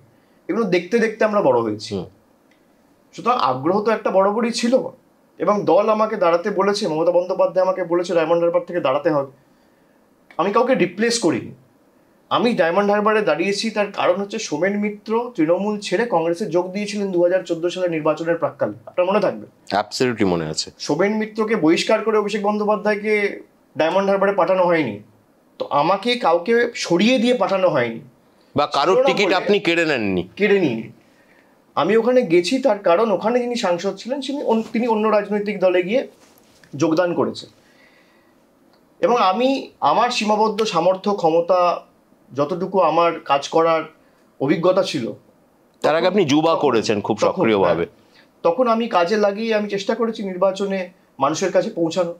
এগুলো দেখতে দেখতে আমরা বড় হয়েছি সুতরাং আগ্রহ তো একটা বরাবরই ছিল এবং দল আমাকে দাঁড়াতে বলেছে মমতা বন্দ্যোপাধ্যায় আমাকে বলেছে ডায়মন্ড হারবার থেকে দাঁড়াতে হবে আমি কাউকে রিপ্লেস করিনি আমি ডায়মন্ড হারবারে দাঁড়িয়েছি তার কারণ হচ্ছে সোমেন মিত্র তৃণমূল ছেড়ে কংগ্রেসে যোগ দিয়েছিলেন দু হাজার চোদ্দো সালের নির্বাচনের প্রাক্কালে আপনার মনে থাকবে মনে আছে সোমেন মিত্রকে বহিষ্কার করে অভিষেক বন্দ্যোপাধ্যায়কে ডায়মন্ড হারবারে পাঠানো হয়নি তো আমাকে কাউকে সরিয়ে দিয়ে পাঠানো হয়নি বা কারোর টিকিট আপনি কেড়ে নেননি কেড়ে নিয়ে আমি ওখানে গেছি তার কারণ ওখানে যিনি সাংসদ ছিলেন তিনি অন্য রাজনৈতিক দলে গিয়ে যোগদান করেছে এবং আমি আমার সীমাবদ্ধ সামর্থ্য ক্ষমতা যতটুকু আমার কাজ করার অভিজ্ঞতা ছিল তার আগে আপনি যুবা করেছেন খুব সক্রিয়ভাবে হ্যাঁ। তখন আমি কাজে লাগিয়ে আমি চেষ্টা করেছি নির্বাচনে মানুষের কাছে পৌঁছানো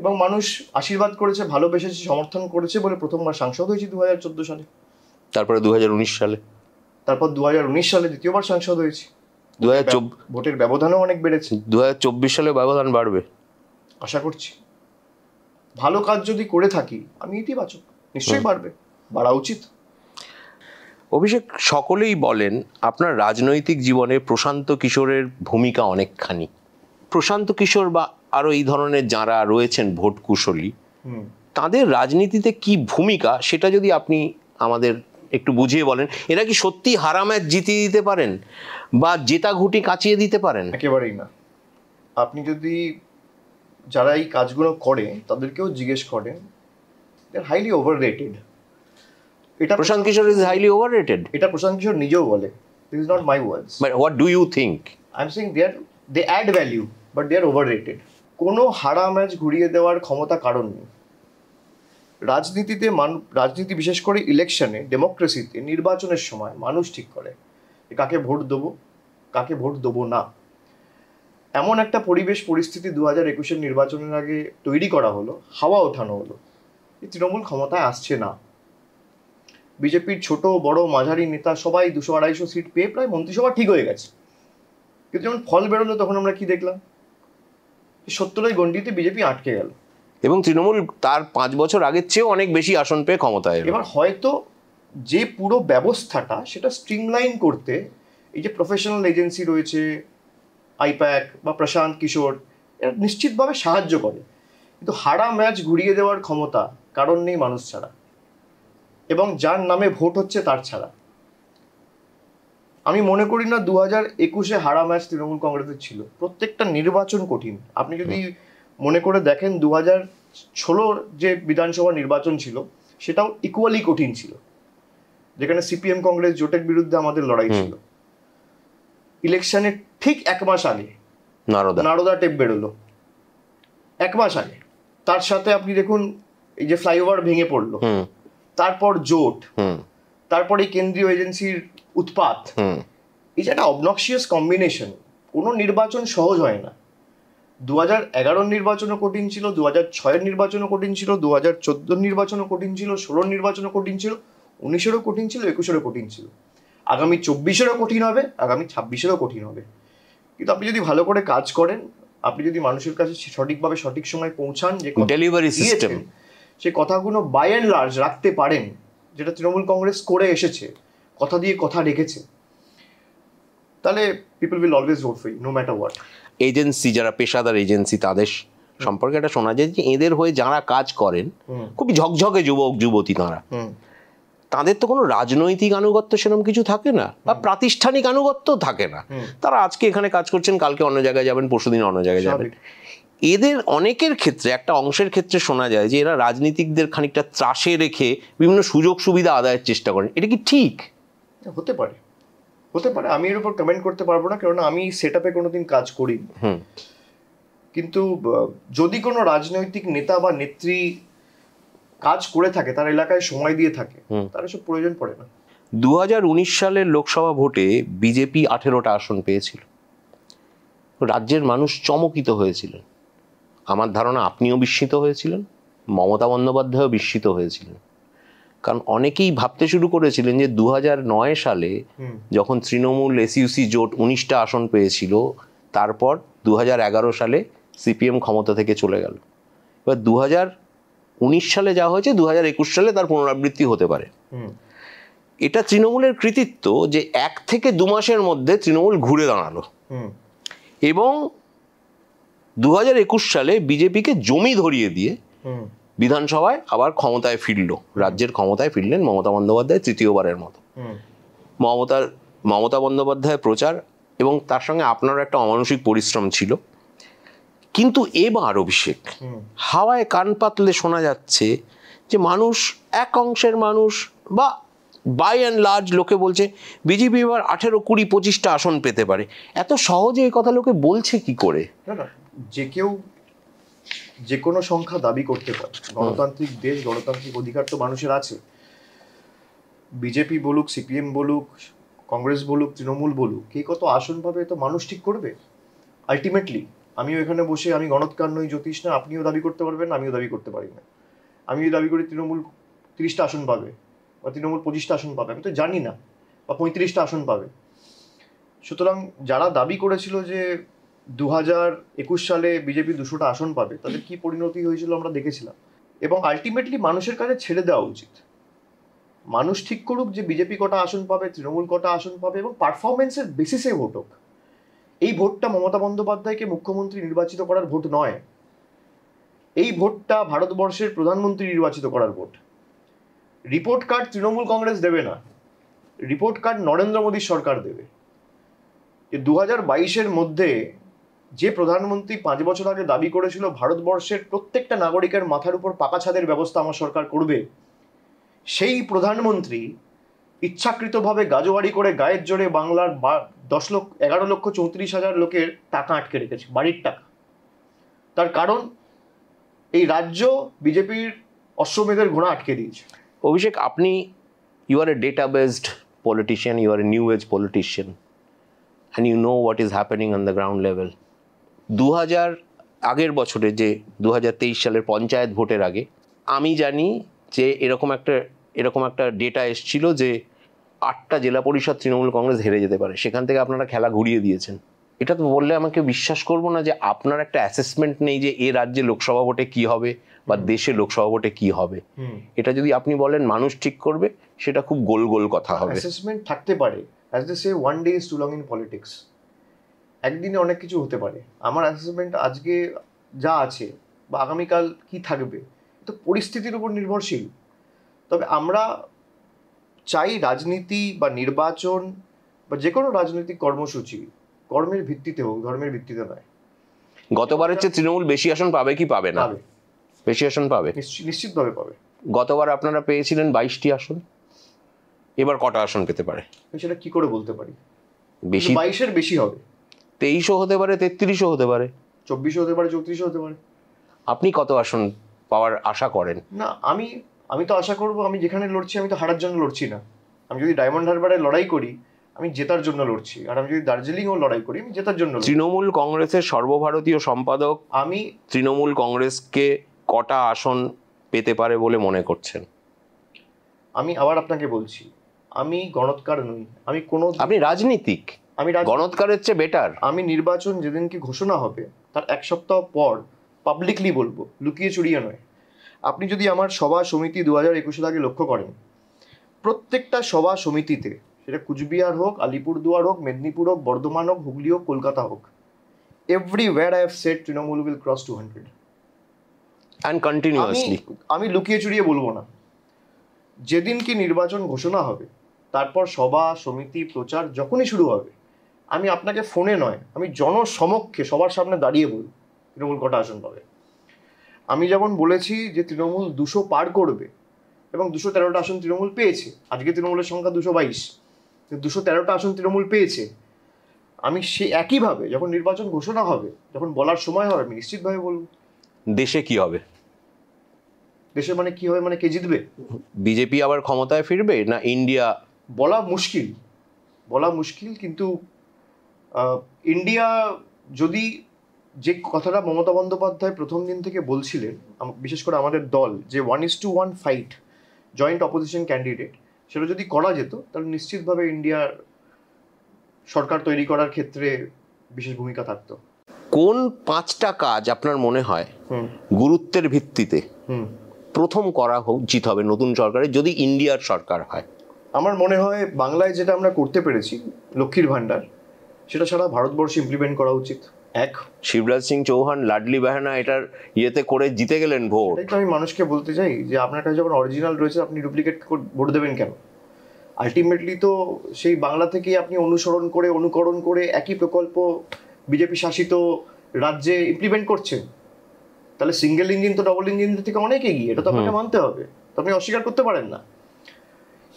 এবং মানুষ আশীর্বাদ করেছে ভালোবেসেছে সমর্থন করেছে বলে প্রথমবার সাংসদ হয়েছি দু সালে তারপরে দু সালে তারপর দু সালে দ্বিতীয়বার সাংসদ হয়েছি দু ভোটের ব্যবধানও অনেক বেড়েছে দু সালে ব্যবধান বাড়বে আশা করছি ভালো কাজ যদি করে থাকি আমি ইতিবাচক নিশ্চয়ই বাড়বে বাড়া উচিত অভিষেক সকলেই বলেন আপনার রাজনৈতিক জীবনে প্রশান্ত কিশোরের ভূমিকা অনেকখানি প্রশান্ত কিশোর বা আরও এই ধরনের যারা রয়েছেন ভোট কুশলী তাদের রাজনীতিতে কি ভূমিকা সেটা যদি আপনি আমাদের একটু বুঝিয়ে বলেন এরা কি সত্যি হারা ম্যাচ জিতিয়ে দিতে পারেন বা জেতা ঘুটি কাঁচিয়ে দিতে পারেন একেবারেই না আপনি যদি যারা এই কাজগুলো করে তাদেরকেও জিজ্ঞেস করেন হাইলি ওভার রেটেড এটা Prashant Kishor is highly overrated এটা প্রশান্ত কিশোর নিজেও বলে this is not my words but what do you think I am saying they are they add value but they are overrated কোনো হারা ম্যাচ ঘুরিয়ে দেওয়ার ক্ষমতা কারণ নেই রাজনীতিতে মান রাজনীতি বিশেষ করে ইলেকশনে ডেমোক্রেসিতে নির্বাচনের সময় মানুষ ঠিক করে কাকে ভোট দেবো কাকে ভোট দেবো না এমন একটা পরিবেশ পরিস্থিতি দু হাজার একুশের নির্বাচনের আগে তৈরি করা হলো হাওয়া ওঠানো হলো তৃণমূল ক্ষমতায় আসছে না বিজেপির ছোট বড় মাঝারি নেতা সবাই দুশো আড়াইশো সিট পেয়ে প্রায় মন্ত্রিসভা ঠিক হয়ে গেছে কিন্তু যখন ফল বেরোলো তখন আমরা কি দেখলাম সত্তরের গণ্ডিতে বিজেপি আটকে গেল এবং তৃণমূল তার পাঁচ বছর আগের চেয়েও অনেক বেশি আসন পেয়ে ক্ষমতায় এবার হয়তো যে পুরো ব্যবস্থাটা সেটা স্ট্রিমলাইন করতে এই যে প্রফেশনাল এজেন্সি রয়েছে আইপ্যাক বা প্রশান্ত কিশোর এরা নিশ্চিতভাবে সাহায্য করে কিন্তু হারা ম্যাচ ঘুরিয়ে দেওয়ার ক্ষমতা কারণ নেই মানুষ ছাড়া এবং যার নামে ভোট হচ্ছে তার ছাড়া আমি মনে করি না দু হাজার একুশে হারা ম্যাচ তৃণমূল কংগ্রেসের ছিল প্রত্যেকটা নির্বাচন কঠিন আপনি যদি মনে করে দেখেন দু হাজার ষোলোর যে বিধানসভা নির্বাচন ছিল সেটাও ইকুয়ালি কঠিন ছিল যেখানে সিপিএম কংগ্রেস জোটের বিরুদ্ধে আমাদের লড়াই ছিল ইলেকশনের ঠিক এক মাস আগে নারদা নারদা টেপ বেরোলো এক মাস আগে তার সাথে আপনি দেখুন এই যে ফ্লাইওভার ভেঙে পড়লো তারপর জোট তারপর এই কেন্দ্রীয় এজেন্সির উৎপাত এই যে একটা অবনক্সিয়াস কম্বিনেশন কোনো নির্বাচন সহজ হয় না দু হাজার এগারোর নির্বাচনও কঠিন ছিল দু হাজার ছয়ের নির্বাচনও কঠিন ছিল দু হাজার চোদ্দোর নির্বাচনও কঠিন ছিল ষোলোর নির্বাচনও কঠিন ছিল উনিশেরও কঠিন ছিল একুশেরও কঠিন ছিল আগামী চব্বিশেরও কঠিন হবে আগামী ছাব্বিশেরও কঠিন হবে কিন্তু আপনি যদি ভালো করে কাজ করেন আপনি যদি মানুষের কাছে সঠিকভাবে সঠিক সময় পৌঁছান যে ডেলিভারি সিস্টেম সে কথাগুলো বাই অ্যান্ড লার্জ রাখতে পারেন যেটা তৃণমূল কংগ্রেস করে এসেছে কথা দিয়ে কথা রেখেছে তাহলে people will always vote for you no matter what agency যারা পেশাদার এজেন্সি তাদের সম্পর্কে এটা শোনা যায় যে এদের হয়ে যারা কাজ করেন খুবই ঝকঝকে যুবক যুবতী তাঁরা তাদের তো কোনো রাজনৈতিক আনুগত্য সেরকম কিছু থাকে না বা প্রাতিষ্ঠানিক আনুগত্য থাকে না তারা আজকে এখানে কাজ করছেন কালকে অন্য জায়গায় যাবেন পরশুদিন অন্য জায়গায় যাবেন এদের অনেকের ক্ষেত্রে একটা অংশের ক্ষেত্রে শোনা যায় যে এরা রাজনীতিকদের খানিকটা ত্রাসে রেখে বিভিন্ন সুযোগ সুবিধা আদায়ের চেষ্টা করেন এটা কি ঠিক হতে পারে হতে পারে আমি এর উপর কমেন্ট করতে পারবো না কারণ আমি সেট আপে কোনোদিন কাজ করি কিন্তু যদি কোনো রাজনৈতিক নেতা বা নেত্রী কাজ করে থাকে তার এলাকায় সময় দিয়ে থাকে তার এসব প্রয়োজন পড়ে না দু সালের লোকসভা ভোটে বিজেপি আঠেরোটা আসন পেয়েছিল রাজ্যের মানুষ চমকিত হয়েছিলেন আমার ধারণা আপনিও বিস্মিত হয়েছিলেন মমতা বন্দ্যোপাধ্যায়ও বিস্মিত হয়েছিলেন কারণ অনেকেই ভাবতে শুরু করেছিলেন যে দু সালে যখন তৃণমূল এসইউসি জোট উনিশটা আসন পেয়েছিল তারপর দু সালে সিপিএম ক্ষমতা থেকে চলে গেল এবার দু উনিশ সালে যা হয়েছে দু সালে তার পুনরাবৃত্তি হতে পারে এটা তৃণমূলের কৃতিত্ব যে এক থেকে দু মাসের মধ্যে তৃণমূল ঘুরে দাঁড়ালো এবং দু সালে বিজেপিকে জমি ধরিয়ে দিয়ে বিধানসভায় আবার ক্ষমতায় ফিরল রাজ্যের ক্ষমতায় ফিরলেন মমতা বন্দ্যোপাধ্যায় তৃতীয়বারের মতো মমতার মমতা বন্দ্যোপাধ্যায়ের প্রচার এবং তার সঙ্গে আপনারও একটা অমানসিক পরিশ্রম ছিল কিন্তু এবার অভিষেক হাওয়ায় কান পাতলে শোনা যাচ্ছে যে মানুষ এক অংশের মানুষ বা বাই অ্যান্ড লার্জ লোকে বলছে বিজেপি এবার আঠেরো কুড়ি পঁচিশটা আসন পেতে পারে এত সহজে এই কথা লোকে বলছে কি করে যে কেউ যে কোনো সংখ্যা দাবি করতে পারে গণতান্ত্রিক দেশ গণতান্ত্রিক অধিকার তো মানুষের আছে বিজেপি বলুক সিপিএম বলুক কংগ্রেস বলুক তৃণমূল বলুক কে কত আসন পাবে তো মানুষ ঠিক করবে আলটিমেটলি আমিও এখানে বসে আমি গণৎকার নই জ্যোতিষ না আপনিও দাবি করতে পারবেন আমিও দাবি করতে পারি না আমি দাবি করি তৃণমূল তিরিশটা আসন পাবে বা তৃণমূল পঁচিশটা আসন পাবে আমি তো জানি না বা পঁয়ত্রিশটা আসন পাবে সুতরাং যারা দাবি করেছিল যে দু হাজার একুশ সালে বিজেপি দুশোটা আসন পাবে তাদের কি পরিণতি হয়েছিল আমরা দেখেছিলাম এবং আলটিমেটলি মানুষের কাছে ছেড়ে দেওয়া উচিত মানুষ ঠিক করুক যে বিজেপি কটা আসন পাবে তৃণমূল কটা আসন পাবে এবং পারফরমেন্সের বেসিসে ভোট হোক এই ভোটটা মমতা বন্দ্যোপাধ্যায়কে মুখ্যমন্ত্রী নির্বাচিত করার ভোট নয় এই ভোটটা ভারতবর্ষের প্রধানমন্ত্রী নির্বাচিত করার vote report card Trinamool Congress দেবে না রিপোর্ট কার্ড নরেন্দ্র মোদীর সরকার দেবে দু হাজার বাইশের মধ্যে যে প্রধানমন্ত্রী পাঁচ বছর আগে দাবি করেছিল ভারতবর্ষের প্রত্যেকটা নাগরিকের মাথার উপর পাকা ছাদের ব্যবস্থা আমার সরকার করবে সেই প্রধানমন্ত্রী ইচ্ছাকৃতভাবে গাজোয়াড়ি করে গায়ের জোরে বাংলার দশ লক্ষ এগারো লক্ষ চৌত্রিশ হাজার লোকের টাকা আটকে রেখেছে বাড়ির টাকা তার কারণ এই রাজ্য বিজেপির অশ্বমেধের ঘোড়া আটকে দিয়েছে অভিষেক আপনি you are a data based politician you are a new age politician and you know what is happening on the ground level দু আগের বছরে যে দু সালের পঞ্চায়েত ভোটের আগে আমি জানি যে এরকম একটা এরকম একটা ডেটা এসছিল যে আটটা জেলা পরিষদ তৃণমূল কংগ্রেস হেরে যেতে পারে সেখান থেকে আপনারা খেলা ঘুরিয়ে দিয়েছেন এটা তো বললে আমাকে বিশ্বাস করব না যে আপনার একটা অ্যাসেসমেন্ট নেই যে এ রাজ্যে লোকসভা ভোটে কী হবে বা দেশে লোকসভা ভোটে কী হবে এটা যদি আপনি বলেন মানুষ ঠিক করবে সেটা খুব গোল গোল কথা হবে অ্যাসেসমেন্ট থাকতে পারে as they say one day is too long in politics একদিনে অনেক কিছু হতে পারে আমার অ্যাসেসমেন্ট আজকে যা আছে বা আগামীকাল কি থাকবে তো পরিস্থিতির উপর নির্ভরশীল তবে আমরা চাই রাজনীতি বা নির্বাচন বা যে কোনো রাজনৈতিক কর্মসূচি কর্মের ভিত্তিতে হোক ধর্মের ভিত্তিতে নয় গতবারের চেয়ে তৃণমূল বেশি আসন পাবে কি পাবে না বেশি আসন পাবে নিশ্চিতভাবে পাবে গতবার আপনারা পেয়েছিলেন বাইশটি আসন এবার কটা আসন পেতে পারে সেটা কি করে বলতে পারি বেশি বাইশের বেশি হবে তেইশও হতে পারে তেত্রিশও হতে পারে চব্বিশও হতে পারে চৌত্রিশও হতে পারে আপনি কত আসন পাওয়ার আশা করেন না আমি আমি তো আশা করব আমি যেখানে লড়ছি আমি তো হারার জন্য লড়ছি না আমি যদি ডায়মন্ড হারবারে লড়াই করি আমি জেতার জন্য লড়ছি আর আমি যদি দার্জিলিংও লড়াই করি আমি জেতার জন্য তৃণমূল কংগ্রেসের সর্বভারতীয় সম্পাদক আমি তৃণমূল কংগ্রেসকে কটা আসন পেতে পারে বলে মনে করছেন আমি আবার আপনাকে বলছি আমি গণৎকার নই আমি কোনো আপনি রাজনীতিক আমি গণৎকারের চেয়ে বেটার আমি নির্বাচন যেদিনকে ঘোষণা হবে তার এক সপ্তাহ পর পাবলিকলি বলবো লুকিয়ে চুরিয়ে নয় আপনি যদি আমার সভা সমিতি দু হাজার একুশের আগে লক্ষ্য করেন প্রত্যেকটা সভা সমিতিতে সেটা কুচবিহার হোক আলিপুরদুয়ার হোক মেদিনীপুর হোক বর্ধমান হোক হুগলি হোক কলকাতা হোক every word I have said Trinamool will cross two hundred and continuously আমি লুকিয়ে চুরিয়ে বলবো না যেদিন কি নির্বাচন ঘোষণা হবে তারপর সভা সমিতি প্রচার যখনই শুরু হবে আমি আপনাকে ফোনে নয় আমি জনসমক্ষে সবার সামনে দাঁড়িয়ে বলি তৃণমূল কটা আসন পাবে আমি যেমন বলেছি যে তৃণমূল দুশো পার করবে এবং দুশো তেরোটা আসন তৃণমূল পেয়েছে আজকে তৃণমূলের সংখ্যা দুশো বাইশ দুশো তেরোটা আসন তৃণমূল পেয়েছে আমি সে একইভাবে যখন নির্বাচন ঘোষণা হবে যখন বলার সময় হবে আমি নিশ্চিতভাবে বলব দেশে কি হবে দেশে মানে কি হবে মানে কে জিতবে বিজেপি আবার ক্ষমতায় ফিরবে না ইন্ডিয়া বলা মুশকিল বলা মুশকিল কিন্তু ইন্ডিয়া যদি যে কথাটা মমতা বন্দ্যোপাধ্যায় প্রথম দিন থেকে বলছিলেন বিশেষ করে আমাদের দল যে one is to one fight joint opposition candidate সেটা যদি করা যেত তাহলে নিশ্চিতভাবে ইন্ডিয়ার সরকার তৈরি করার ক্ষেত্রে বিশেষ ভূমিকা থাকতো কোন পাঁচটা কাজ আপনার মনে হয় গুরুত্বের ভিত্তিতে প্রথম করা উচিত হবে নতুন সরকারে যদি ইন্ডিয়ার সরকার হয় আমার মনে হয় বাংলায় যেটা আমরা করতে পেরেছি লক্ষ্মীর ভাণ্ডার সেটা ছাড়া ভারতবর্ষে ইমপ্লিমেন্ট করা উচিত এক শিবরাজ সিং চৌহান লাডলি বাহানা এটার ইয়েতে করে জিতে গেলেন ভোট আমি মানুষকে বলতে চাই যে আপনার কাছে যখন অরিজিনাল রয়েছে আপনি ডুপ্লিকেট ভোট দেবেন কেন আলটিমেটলি তো সেই বাংলা থেকেই আপনি অনুসরণ করে অনুকরণ করে একই প্রকল্প বিজেপি শাসিত রাজ্যে ইমপ্লিমেন্ট করছেন তাহলে সিঙ্গেল ইঞ্জিন তো ডবল ইঞ্জিন থেকে অনেক এগিয়ে এটা তো আপনাকে মানতে হবে তো আপনি অস্বীকার করতে পারেন না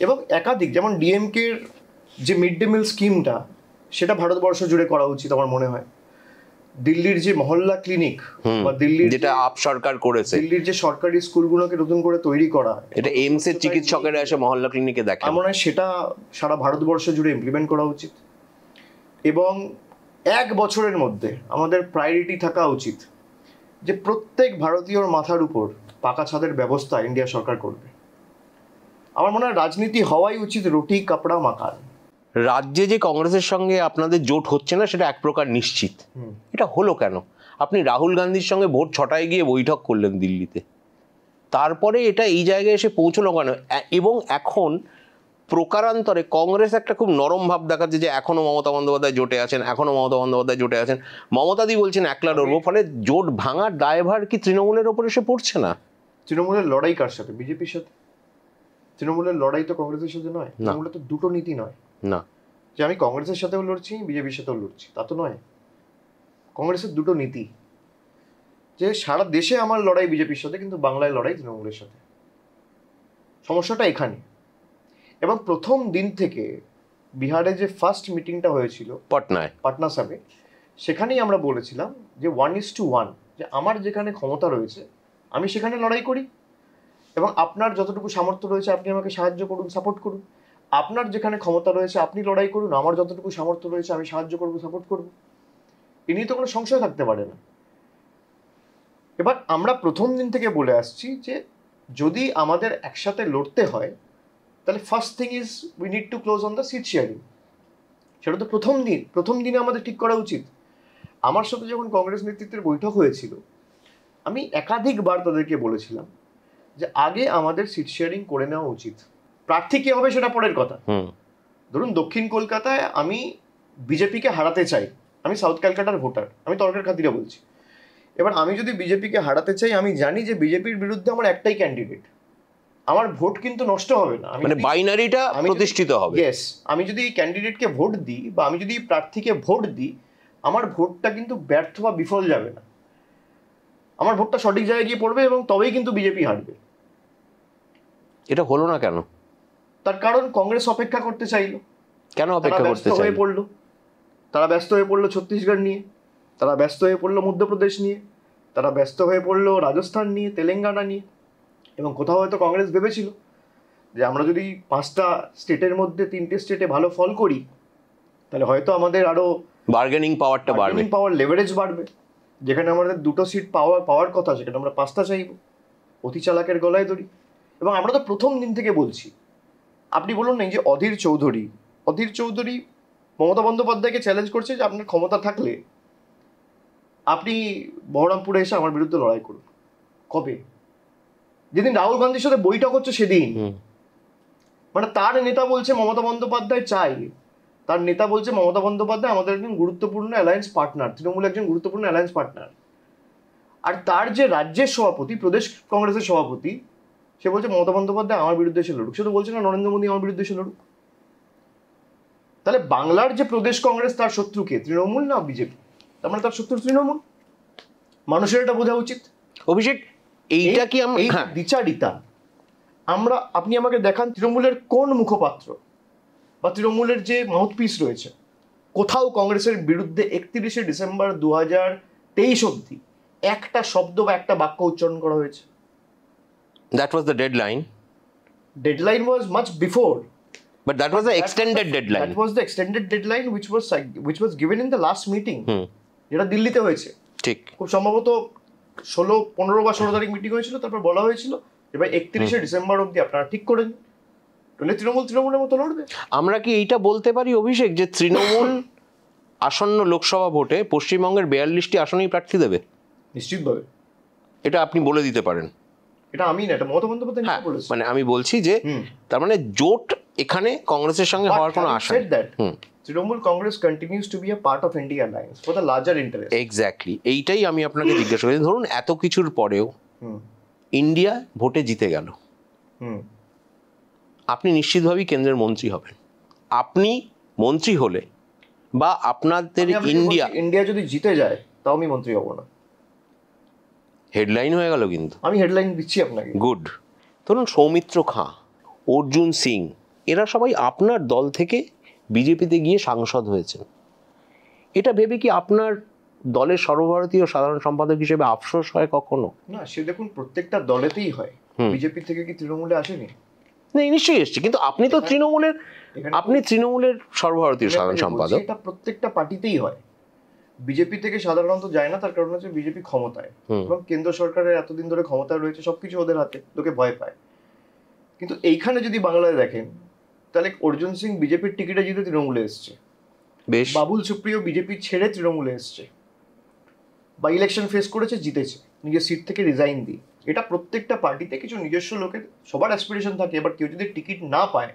এবং একাধিক যেমন ডিএমকের যে মিড ডে মিল স্কিমটা সেটা ভারতবর্ষ জুড়ে করা উচিত আমার মনে হয় দিল্লির যে মহল্লা ক্লিনিক বা দিল্লির যেটা আপ সরকার করেছে দিল্লির যে সরকারি স্কুলগুলোকে নতুন করে তৈরি করা এটা এইমস এর চিকিৎসকেরা এসে মহল্লা ক্লিনিকে দেখে আমার সেটা সারা ভারতবর্ষ জুড়ে ইমপ্লিমেন্ট করা উচিত এবং এক বছরের মধ্যে আমাদের প্রায়োরিটি থাকা উচিত যে প্রত্যেক ভারতীয়র মাথার উপর পাকা ছাদের ব্যবস্থা ইন্ডিয়া সরকার করবে আমার মনে হয় রাজনীতি হওয়াই উচিত রুটি কাপড়া মাকান রাজ্যে যে কংগ্রেসের সঙ্গে আপনাদের জোট হচ্ছে না সেটা এক প্রকার নিশ্চিত এটা হলো কেন আপনি রাহুল গান্ধীর সঙ্গে ভোট ছটায় গিয়ে বৈঠক করলেন দিল্লিতে তারপরে এটা এই জায়গায় এসে পৌঁছলো কেন এবং এখন প্রকারান্তরে কংগ্রেস একটা খুব নরম ভাব দেখাচ্ছে যে এখনও মমতা বন্দ্যোপাধ্যায় জোটে আছেন এখনও মমতা বন্দ্যোপাধ্যায় জোটে আছেন মমতাদি বলছেন একলা লড়বো ফলে জোট ভাঙার ড্রাইভার কি তৃণমূলের ওপর এসে পড়ছে না তৃণমূলের লড়াই কার সাথে বিজেপির সাথে তৃণমূলের লড়াই তো কংগ্রেসের সাথে নয় তৃণমূলের তো দুটো নীতি নয় না যে আমি কংগ্রেসের সাথেও লড়ছি বিজেপির সাথেও লড়ছি তা তো নয় কংগ্রেসের দুটো নীতি যে সারা দেশে আমার লড়াই বিজেপির সাথে কিন্তু বাংলায় লড়াই তৃণমূলের সাথে সমস্যাটা এখানে এবং প্রথম দিন থেকে বিহারে যে ফার্স্ট মিটিংটা হয়েছিল পাটনায় পাটনা সাহেব সেখানেই আমরা বলেছিলাম যে ওয়ান ইস টু ওয়ান যে আমার যেখানে ক্ষমতা রয়েছে আমি সেখানে লড়াই করি এবং আপনার যতটুকু সামর্থ্য রয়েছে আপনি আমাকে সাহায্য করুন সাপোর্ট করুন আপনার যেখানে ক্ষমতা রয়েছে আপনি লড়াই করুন আমার যতটুকু সামর্থ্য রয়েছে আমি সাহায্য করব সাপোর্ট করব এ নিয়ে তো কোনো সংশয় থাকতে পারে না এবার আমরা প্রথম দিন থেকে বলে আসছি যে যদি আমাদের একসাথে লড়তে হয় তাহলে first thing is we need to close on the seat sharing সেটা তো প্রথম দিন প্রথম দিনে আমাদের ঠিক করা উচিত আমার সাথে যখন কংগ্রেস নেতৃত্বের বৈঠক হয়েছিল আমি একাধিকবার তাদেরকে বলেছিলাম যে আগে আমাদের সিট শেয়ারিং করে নেওয়া উচিত প্রার্থী কে হবে সেটা পরের কথা ধরুন দক্ষিণ কলকাতায় আমি বিজেপিকে হারাতে চাই আমি সাউথ ক্যালকাটার ভোটার আমি তর্কের খাতিরে বলছি এবার আমি যদি বিজেপিকে হারাতে চাই আমি জানি যে বিজেপির বিরুদ্ধে আমার একটাই ক্যান্ডিডেট আমার ভোট কিন্তু নষ্ট হবে না মানে বাইনারিটা আমি প্রতিষ্ঠিত হবে ইয়েস আমি যদি এই ক্যান্ডিডেটকে ভোট দিই বা আমি যদি প্রার্থীকে ভোট দিই আমার ভোটটা কিন্তু ব্যর্থ বা বিফল যাবে না আমার ভোটটা সঠিক জায়গায় গিয়ে পড়বে এবং তবেই কিন্তু বিজেপি হারবে এটা হলো না কেন তার কারণ কংগ্রেস অপেক্ষা করতে চাইলো কেন অপেক্ষা করতে হয়ে পড়লো তারা ব্যস্ত হয়ে পড়লো ছত্তিশগড় নিয়ে তারা ব্যস্ত হয়ে পড়লো মধ্যপ্রদেশ নিয়ে তারা ব্যস্ত হয়ে পড়লো রাজস্থান নিয়ে তেলেঙ্গানা নিয়ে এবং কোথাও হয়তো কংগ্রেস ভেবেছিল যে আমরা যদি পাঁচটা স্টেটের মধ্যে তিনটে স্টেটে ভালো ফল করি তাহলে হয়তো আমাদের আরও বার্গেনিং পাওয়ারটা বাড়বে পাওয়ার লেভারেজ বাড়বে যেখানে আমাদের দুটো সিট পাওয়ার পাওয়ার কথা সেখানে আমরা পাঁচটা চাইব অতি চালাকের গলায় ধরি এবং আমরা তো প্রথম দিন থেকে বলছি আপনি বলুন না যে অধীর চৌধুরী অধীর চৌধুরী মমতা বন্দ্যোপাধ্যায়কে চ্যালেঞ্জ করছে যে আপনার ক্ষমতা থাকলে আপনি বহরমপুরে এসে আমার বিরুদ্ধে লড়াই করুন কবে যেদিন রাহুল গান্ধীর সাথে বৈঠক হচ্ছে সেদিন মানে তার নেতা বলছে মমতা বন্দ্যোপাধ্যায় চাই তার নেতা বলছে মমতা বন্দ্যোপাধ্যায় আমাদের একজন গুরুত্বপূর্ণ অ্যালায়েন্স পার্টনার তৃণমূল একজন গুরুত্বপূর্ণ অ্যালায়েন্স পার্টনার আর তার যে রাজ্যের সভাপতি প্রদেশ কংগ্রেসের সভাপতি সে বলছে মমতা বন্দ্যোপাধ্যায় আমার বিরুদ্ধে এসে লড়ুক সে তো বলছে না নরেন্দ্র মোদী আমার বিরুদ্ধে এসে লড়ুক তাহলে বাংলার যে প্রদেশ কংগ্রেস তার শত্রুকে তৃণমূল না বিজেপি তার মানে তার শত্রু তৃণমূল মানুষের এটা বোঝা উচিত অভিষেক এইটা কি এই হ্যাঁ। বিচারিতা আমরা আপনি আমাকে দেখান তৃণমূলের কোন মুখপাত্র বা তৃণমূলের যে মাউথপিস রয়েছে কোথাও কংগ্রেসের বিরুদ্ধে একত্রিশে ডিসেম্বর দু হাজার তেইশ অবধি একটা শব্দ বা একটা বাক্য উচ্চারণ করা হয়েছে That was the deadline. Deadline was much before. But that was the extended that, deadline. That was the extended deadline which was which was given in the last meeting. Hmm. যেটা দিল্লিতে হয়েছে ঠিক খুব সম্ভবত ষোলো পনেরো বা ষোলো তারিখ মিটিং হয়েছিল তারপর বলা হয়েছিল এবার একত্রিশে ডিসেম্বর অবধি আপনারা ঠিক করে নিন নইলে তৃণমূল তৃণমূলের মতো লড়বে আমরা কি এইটা বলতে পারি অভিষেক যে তৃণমূল আসন্ন লোকসভা ভোটে পশ্চিমবঙ্গের বিয়াল্লিশটি আসনেই প্রার্থী দেবে নিশ্চিতভাবে এটা আপনি বলে দিতে পারেন এটা আমি না এটা মমতা বন্দ্যোপাধ্যায় হ্যাঁ, বলেছে মানে আমি বলছি যে তার মানে জোট এখানে কংগ্রেসের সঙ্গে হওয়ার কোনো আশা hmm Trinamool Congress continues to be a part of India alliance for the larger interest exactly এইটাই আমি আপনাকে জিজ্ঞাসা করি ধরুন এত কিছুর পরেও ইন্ডিয়া ভোটে জিতে গেল আপনি নিশ্চিতভাবেই কেন্দ্রের মন্ত্রী হবেন আপনি মন্ত্রী হলে বা আপনাদের ইন্ডিয়া ইন্ডিয়া যদি জিতে যায় তাও আমি মন্ত্রী হব না হেডলাইন হয়ে গেল কিন্তু আমি হেডলাইন দিচ্ছি আপনাকে গুড ধরুন সৌমিত্র খাঁ অর্জুন সিং এরা সবাই আপনার দল থেকে বিজেপিতে গিয়ে সাংসদ হয়েছেন এটা ভেবে কি আপনার দলের সর্বভারতীয় সাধারণ সম্পাদক হিসেবে আফসোস হয় কখনো না সে দেখুন প্রত্যেকটা দলেতেই হয় বিজেপি থেকে কি তৃণমূলে আসেনি না নিশ্চয়ই এসছে কিন্তু আপনি তো তৃণমূলের আপনি তৃণমূলের সর্বভারতীয় সাধারণ সম্পাদক প্রত্যেকটা পার্টিতেই হয় বিজেপি থেকে সাধারণত যায় না তার কারণ হচ্ছে বিজেপি ক্ষমতায় এবং কেন্দ্র সরকারের এতদিন ধরে ক্ষমতা রয়েছে সবকিছু ওদের হাতে লোকে ভয় পায় কিন্তু এইখানে যদি বাংলায় দেখেন তাহলে অর্জুন সিং বিজেপির টিকিটে জিতে তৃণমূলে এসছে বেশ বাবুল সুপ্রিয় বিজেপি ছেড়ে তৃণমূলে এসছে বা ইলেকশন ফেস করেছে জিতেছে নিজের সিট থেকে রিজাইন দিই এটা প্রত্যেকটা পার্টিতে কিছু নিজস্ব লোকের সবার অ্যাসপিরেশন থাকে এবার কেউ যদি টিকিট না পায়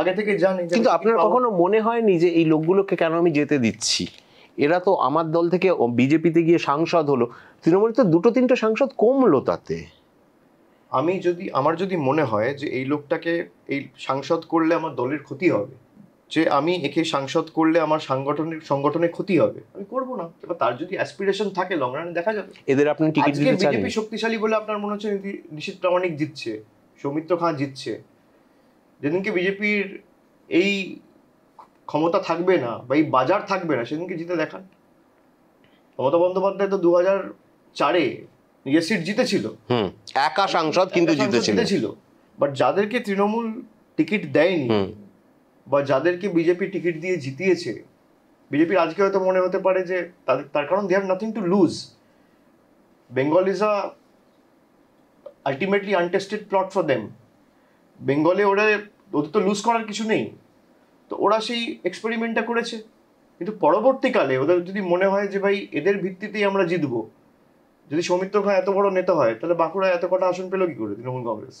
আগে থেকে জানে কিন্তু আপনার কখনো মনে হয়নি যে এই লোকগুলোকে কেন আমি যেতে দিচ্ছি এরা তো আমার দল থেকে বিজেপিতে গিয়ে সাংসদ হলো তৃণমূলে তো দুটো তিনটে সাংসদ কমলো তাতে আমি যদি আমার যদি মনে হয় যে এই লোকটাকে এই সাংসদ করলে আমার দলের ক্ষতি হবে যে আমি একে সাংসদ করলে আমার সাংগঠনিক সংগঠনে ক্ষতি হবে আমি করব না এবার তার যদি অ্যাসপিরেশন থাকে লং রানে দেখা যাবে এদের আপনি টিকিট দিতে চান বিজেপি শক্তিশালী বলে আপনার মনে হচ্ছে নিশীত প্রামাণিক জিতছে সৌমিত্র খাঁ জিতছে যেদিনকে বিজেপির এই ক্ষমতা থাকবে না বা এই বাজার থাকবে না সেদিনকে জিতে দেখান মমতা বন্দ্যোপাধ্যায় তো দু হাজার চারে নিজের সিট জিতেছিল একা সাংসদ কিন্তু জিতেছিল বাট যাদেরকে তৃণমূল টিকিট দেয়নি বা যাদেরকে বিজেপি টিকিট দিয়ে জিতিয়েছে বিজেপির আজকে হয়তো মনে হতে পারে যে তাদের তার কারণ they have nothing to lose Bengal is a ultimately untested plot for them বেঙ্গলে ওরা ওদের তো লুজ করার কিছু নেই তো ওরা সেই এক্সপেরিমেন্টটা করেছে কিন্তু পরবর্তীকালে ওদের যদি মনে হয় যে ভাই এদের ভিত্তিতেই আমরা জিতবো যদি সৌমিত্র খাঁ এত বড় নেতা হয় তাহলে বাঁকুড়া এত কটা আসন পেলো কি করে তৃণমূল কংগ্রেস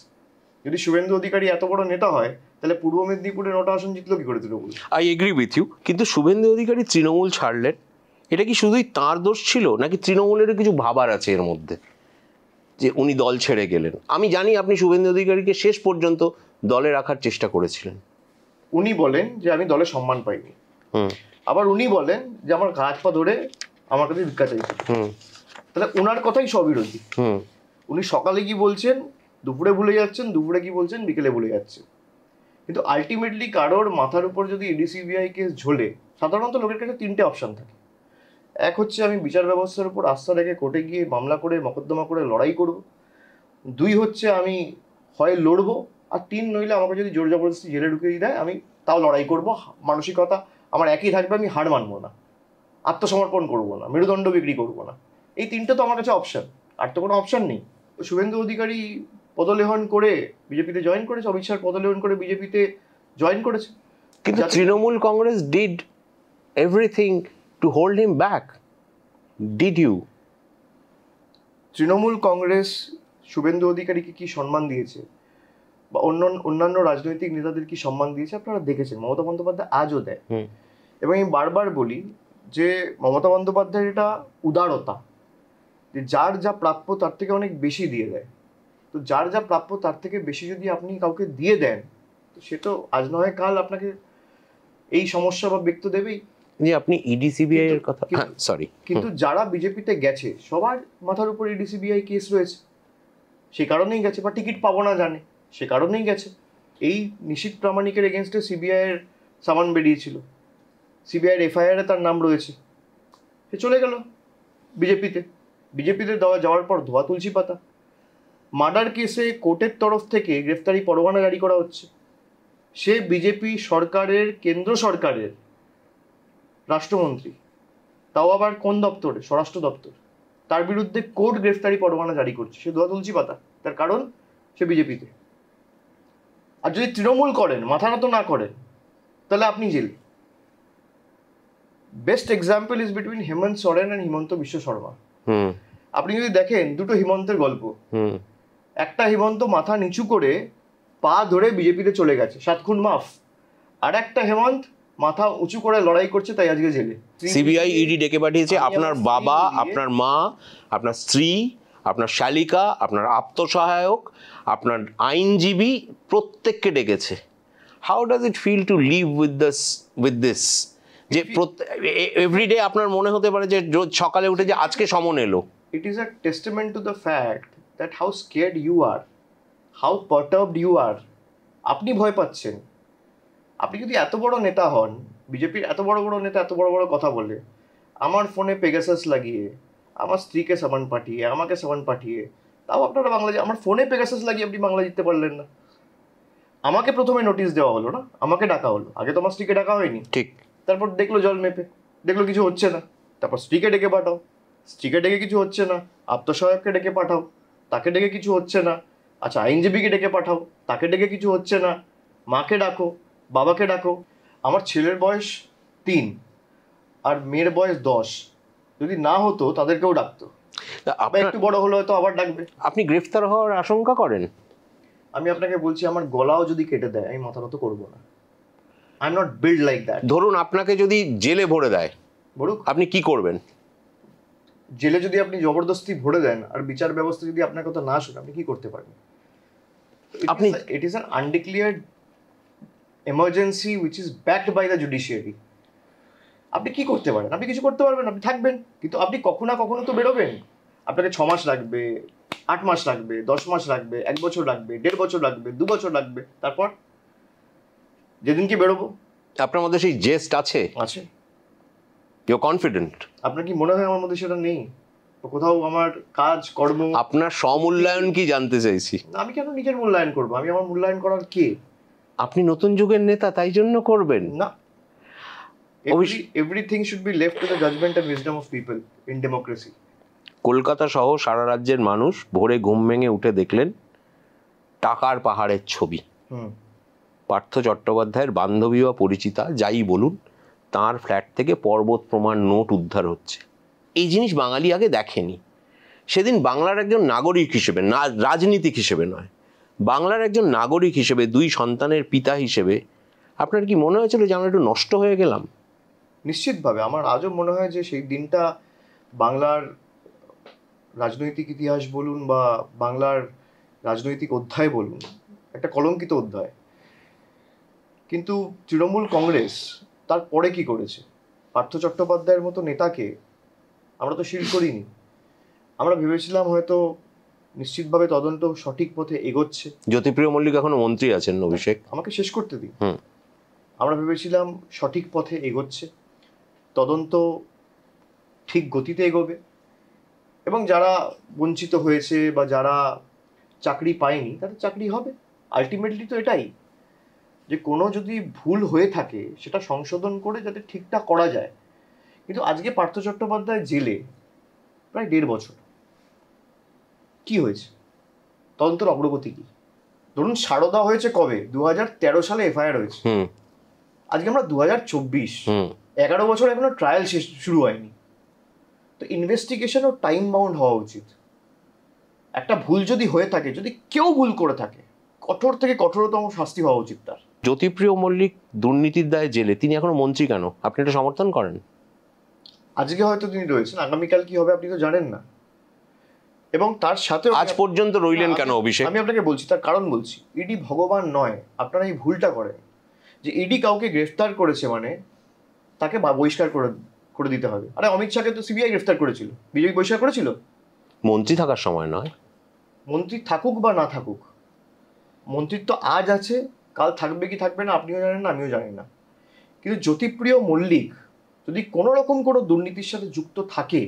যদি শুভেন্দু অধিকারী এত বড় নেতা হয় তাহলে পূর্ব মেদিনীপুরে নটা আসন জিতলো কি করে Trinamool I agree with you কিন্তু শুভেন্দু অধিকারী তৃণমূল ছাড়লেন এটা কি শুধুই তার দোষ ছিল নাকি তৃণমূলেরও কিছু ভাবার আছে এর মধ্যে যে উনি দল ছেড়ে গেলেন আমি জানি আপনি শুভেন্দু অধিকারীকে শেষ পর্যন্ত দলে রাখার চেষ্টা করেছিলেন উনি বলেন যে আমি দলে সম্মান পাইনি আবার উনি বলেন যে আমার গাছ পা ধরে আমার কাছে ভিক্ষা চাইছে তাহলে ওনার কথাই স্ববিরোধী উনি সকালে কি বলছেন দুপুরে ভুলে যাচ্ছেন দুপুরে কি বলছেন বিকেলে ভুলে যাচ্ছেন কিন্তু আলটিমেটলি কারোর মাথার উপর যদি ইডিসিবিআই কেস ঝোলে সাধারণত লোকের কাছে তিনটে অপশান থাকে এক হচ্ছে আমি বিচার ব্যবস্থার উপর আস্থা রেখে কোর্টে গিয়ে মামলা করে মকদ্দমা করে লড়াই করব দুই হচ্ছে আমি হয় লড়বো আর তিন নইলে আমাকে যদি জোর জবরদস্তি জেলে ঢুকিয়ে দেয় আমি তাও লড়াই করব মানসিকতা আমার একই থাকবে আমি হার মানবো না আত্মসমর্পণ করব না মেরুদণ্ড বিক্রি করব না এই তিনটা তো আমার কাছে অপশান আর তো কোনো অপশান নেই শুভেন্দু অধিকারী পদলেহন করে বিজেপিতে জয়েন করেছে অমিত শাহ পদলেহন করে বিজেপিতে জয়েন করেছে কিন্তু Trinamool Congress did everything to hold him back did you Trinamool Congress Suvendu অধিকারীকে কি সম্মান দিয়েছে বা অন্য অন্যান্য রাজনৈতিক নেতাদের কি সম্মান দিয়েছে আপনারা দেখেছেন মমতা বন্দ্যোপাধ্যায় আজও দেয় এবং আমি বারবার বলি যে মমতা বন্দ্যোপাধ্যায়ের এটা উদারতা যে যার যা প্রাপ্য তার থেকে অনেক বেশি দিয়ে দেয় তো যার যা প্রাপ্য তার থেকে বেশি যদি আপনি কাউকে দিয়ে দেন তো সে তো আজ নয় কাল আপনাকে এই সমস্যা বা ব্যক্ত দেবেই যে আপনি ইডি e এর কথা সরি কিন্তু হ্যাঁ, যারা বিজেপিতে গেছে সবার মাথার উপর ইডিসিবিআই e কেস রয়েছে সে কারণেই গেছে বা টিকিট পাবো না জানে সে কারণেই গেছে এই নিশিত প্রামাণিকের এগেনস্টে সিবিআইয়ের সামান বেরিয়েছিল সিবিআইয়ের এফআইআরে তার নাম রয়েছে সে চলে গেল বিজেপিতে বিজেপিতে দেওয়া যাওয়ার পর ধোয়া তুলছি পাতা মার্ডার কেসে কোর্টের তরফ থেকে গ্রেফতারি পরোয়ানা জারি করা হচ্ছে সে বিজেপি সরকারের কেন্দ্র সরকারের রাষ্ট্রমন্ত্রী তাও আবার কোন দপ্তরে স্বরাষ্ট্র দপ্তর তার বিরুদ্ধে কোর্ট গ্রেফতারি পরোয়ানা জারি করছে সে ধোয়া তুলছি পাতা তার কারণ সে বিজেপিতে আর যদি তৃণমূল করেন মাথা নত না করেন তাহলে আপনি jail best example is between Hemant Soren and Himanta Biswa Sarma আপনি যদি দেখেন দুটো হিমন্তের গল্প একটা হেমন্ত মাথা নিচু করে পা ধরে বিজেপিতে চলে গেছে সাত খুন মাফ আর একটা হেমন্ত মাথা উঁচু করে লড়াই করছে তাই আজকে জেলে সিবিআই ইডি e ডেকে পাঠিয়েছে আপনার বাবা আপনার মা আপনার স্ত্রী আপনার শালিকা আপনার আত্মসহায়ক আপনার আইনজীবী প্রত্যেককে ডেকেছে how does it feel to live with thus with this যে এভরিডে আপনার মনে হতে পারে যে রোজ সকালে উঠে যে আজকে সমন এলো it is a testament to the fact that how scared you are how perturbed you are আপনি ভয় পাচ্ছেন আপনি যদি এত বড় নেতা হন বিজেপির এত বড় বড় নেতা এত বড় বড় কথা বলে আমার ফোনে পেগাসাস লাগিয়ে আমার স্ত্রীকে সাবান পাঠিয়ে আমাকে সাবান পাঠিয়ে তাও আপনারা বাংলা আমার ফোনে পেগাসাস লাগিয়ে আপনি বাংলা জিততে পারলেন না আমাকে প্রথমে নোটিশ দেওয়া হলো না আমাকে ডাকা হলো আগে তো আমার স্ত্রীকে ডাকা হয়নি ঠিক তারপর দেখলো জল মেপে দেখলো কিছু হচ্ছে না তারপর স্ত্রীকে ডেকে পাঠাও স্ত্রীকে ডেকে কিছু হচ্ছে না আত্মসহায়ককে ডেকে পাঠাও তাকে ডেকে কিছু হচ্ছে না আচ্ছা আইনজীবীকে ডেকে পাঠাও তাকে ডেকে কিছু হচ্ছে না মাকে ডাকো বাবাকে ডাকো আমার ছেলের বয়স তিন আর মেয়ের বয়স দশ যদি না হতো তাদেরকেও ডাকতো একটু বড় হলে হয়তো আবার ডাকবে আপনি গ্রেফতার হওয়ার আশঙ্কা করেন আমি আপনাকে বলছি আমার গলাও যদি কেটে দেয় আমি মাথা মতো করবো না I not build like that ধরুন আপনাকে যদি জেলে ভরে দেয় বলুক আপনি কি করবেন জেলে যদি আপনি জবরদস্তি ভরে দেন আর বিচার ব্যবস্থা যদি আপনার কথা না শুনে আপনি কি করতে পারবেন আপনি it is an undeclared emergency which is backed by the judiciary আপনি কি করতে পারেন আপনি কিছু করতে পারবেন আপনি থাকবেন কিন্তু আপনি কখনো না কখনো তো বেরোবেন আপনাকে ছ মাস লাগবে আট মাস লাগবে দশ মাস লাগবে এক বছর লাগবে দেড় বছর লাগবে দু বছর লাগবে তারপর যেদিন কি বেরোবো আপনার মধ্যে সেই জেস্ট আছে আছে ইউ কনফিডেন্ট আপনার কি মনে হয় আমার মধ্যে সেটা নেই কোথাও আমার কাজ কর্ম আপনার সমূল্যায়ন কি জানতে চাইছি আমি কেন নিজের মূল্যায়ন করবো আমি আমার মূল্যায়ন করার কে আপনি নতুন যুগের নেতা তাই জন্য করবেন না Every, everything should be left to the judgment and wisdom of people in democracy. Kolkata সহ সারা রাজ্যের মানুষ ভোরে ঘুম ভেঙে উঠে দেখলেন টাকার পাহাড়ের ছবি পার্থ চট্টোপাধ্যায়ের বান্ধবী বা পরিচিতা যাই বলুন তার ফ্ল্যাট থেকে পর্বত প্রমাণ নোট উদ্ধার হচ্ছে এই জিনিস বাঙালি আগে দেখেনি সেদিন বাংলার একজন নাগরিক হিসেবে না রাজনীতিক হিসেবে নয় বাংলার একজন নাগরিক হিসেবে দুই সন্তানের পিতা হিসেবে আপনার কি মনে হয়েছিল যে আমরা একটু নষ্ট হয়ে গেলাম নিশ্চিতভাবে আমার আজও মনে হয় যে সেই দিনটা বাংলার রাজনৈতিক ইতিহাস বলুন বা বাংলার রাজনৈতিক অধ্যায় বলুন একটা কলঙ্কিত অধ্যায় কিন্তু তৃণমূল কংগ্রেস তার পরে কি করেছে পার্থ চট্টোপাধ্যায়ের মতো নেতাকে আমরা তো শিল করিনি আমরা ভেবেছিলাম হয়তো নিশ্চিতভাবে তদন্ত সঠিক পথে এগোচ্ছে জ্যোতিপ্রিয় মল্লিক এখনো মন্ত্রী আছেন অভিষেক আমাকে শেষ করতে দিন আমরা ভেবেছিলাম সঠিক পথে এগোচ্ছে তদন্ত ঠিক গতিতে এগোবে এবং যারা বঞ্চিত হয়েছে বা যারা চাকরি পায়নি তাদের চাকরি হবে আলটিমেটলি তো এটাই যে কোনো যদি ভুল হয়ে থাকে সেটা সংশোধন করে যাতে ঠিকঠাক করা যায় কিন্তু আজকে পার্থ চট্টোপাধ্যায় জেলে প্রায় দেড় বছর কি হয়েছে তদন্তর অগ্রগতি কি ধরুন সারদা হয়েছে কবে দু সালে এফআইআর হয়েছে আজকে আমরা দু হাজার চব্বিশ এগারো বছর এখনও ট্রায়াল শেষ শুরু হয়নি তো ইনভেস্টিগেশনও টাইম বাউন্ড হওয়া উচিত একটা ভুল যদি হয়ে থাকে যদি কেউ ভুল করে থাকে কঠোর থেকে কঠোরতম শাস্তি হওয়া উচিত তার জ্যোতিপ্রিয় মল্লিক দুর্নীতির দায়ে জেলে তিনি এখনো মন্ত্রী কেন আপনি এটা সমর্থন করেন আজকে হয়তো তিনি রয়েছেন আগামীকাল কি হবে আপনি তো জানেন না এবং তার সাথে আজ পর্যন্ত রইলেন কেন অভিষেক আমি আপনাকে বলছি তার কারণ বলছি ইডি ভগবান নয় আপনারা এই ভুলটা করেন যে ইডি কাউকে গ্রেফতার করেছে মানে তাকে বহিষ্কার করে করে দিতে হবে আরে অমিত শাহকে তো সিবিআই গ্রেফতার করেছিল বিজেপি বহিষ্কার করেছিল মন্ত্রী থাকার সময় নয় মন্ত্রী থাকুক বা না থাকুক মন্ত্রীর তো আজ আছে কাল থাকবে কি থাকবে না আপনিও জানেন না আমিও জানি না কিন্তু জ্যোতিপ্রিয় মল্লিক যদি কোনো রকম কোনো দুর্নীতির সাথে যুক্ত থাকে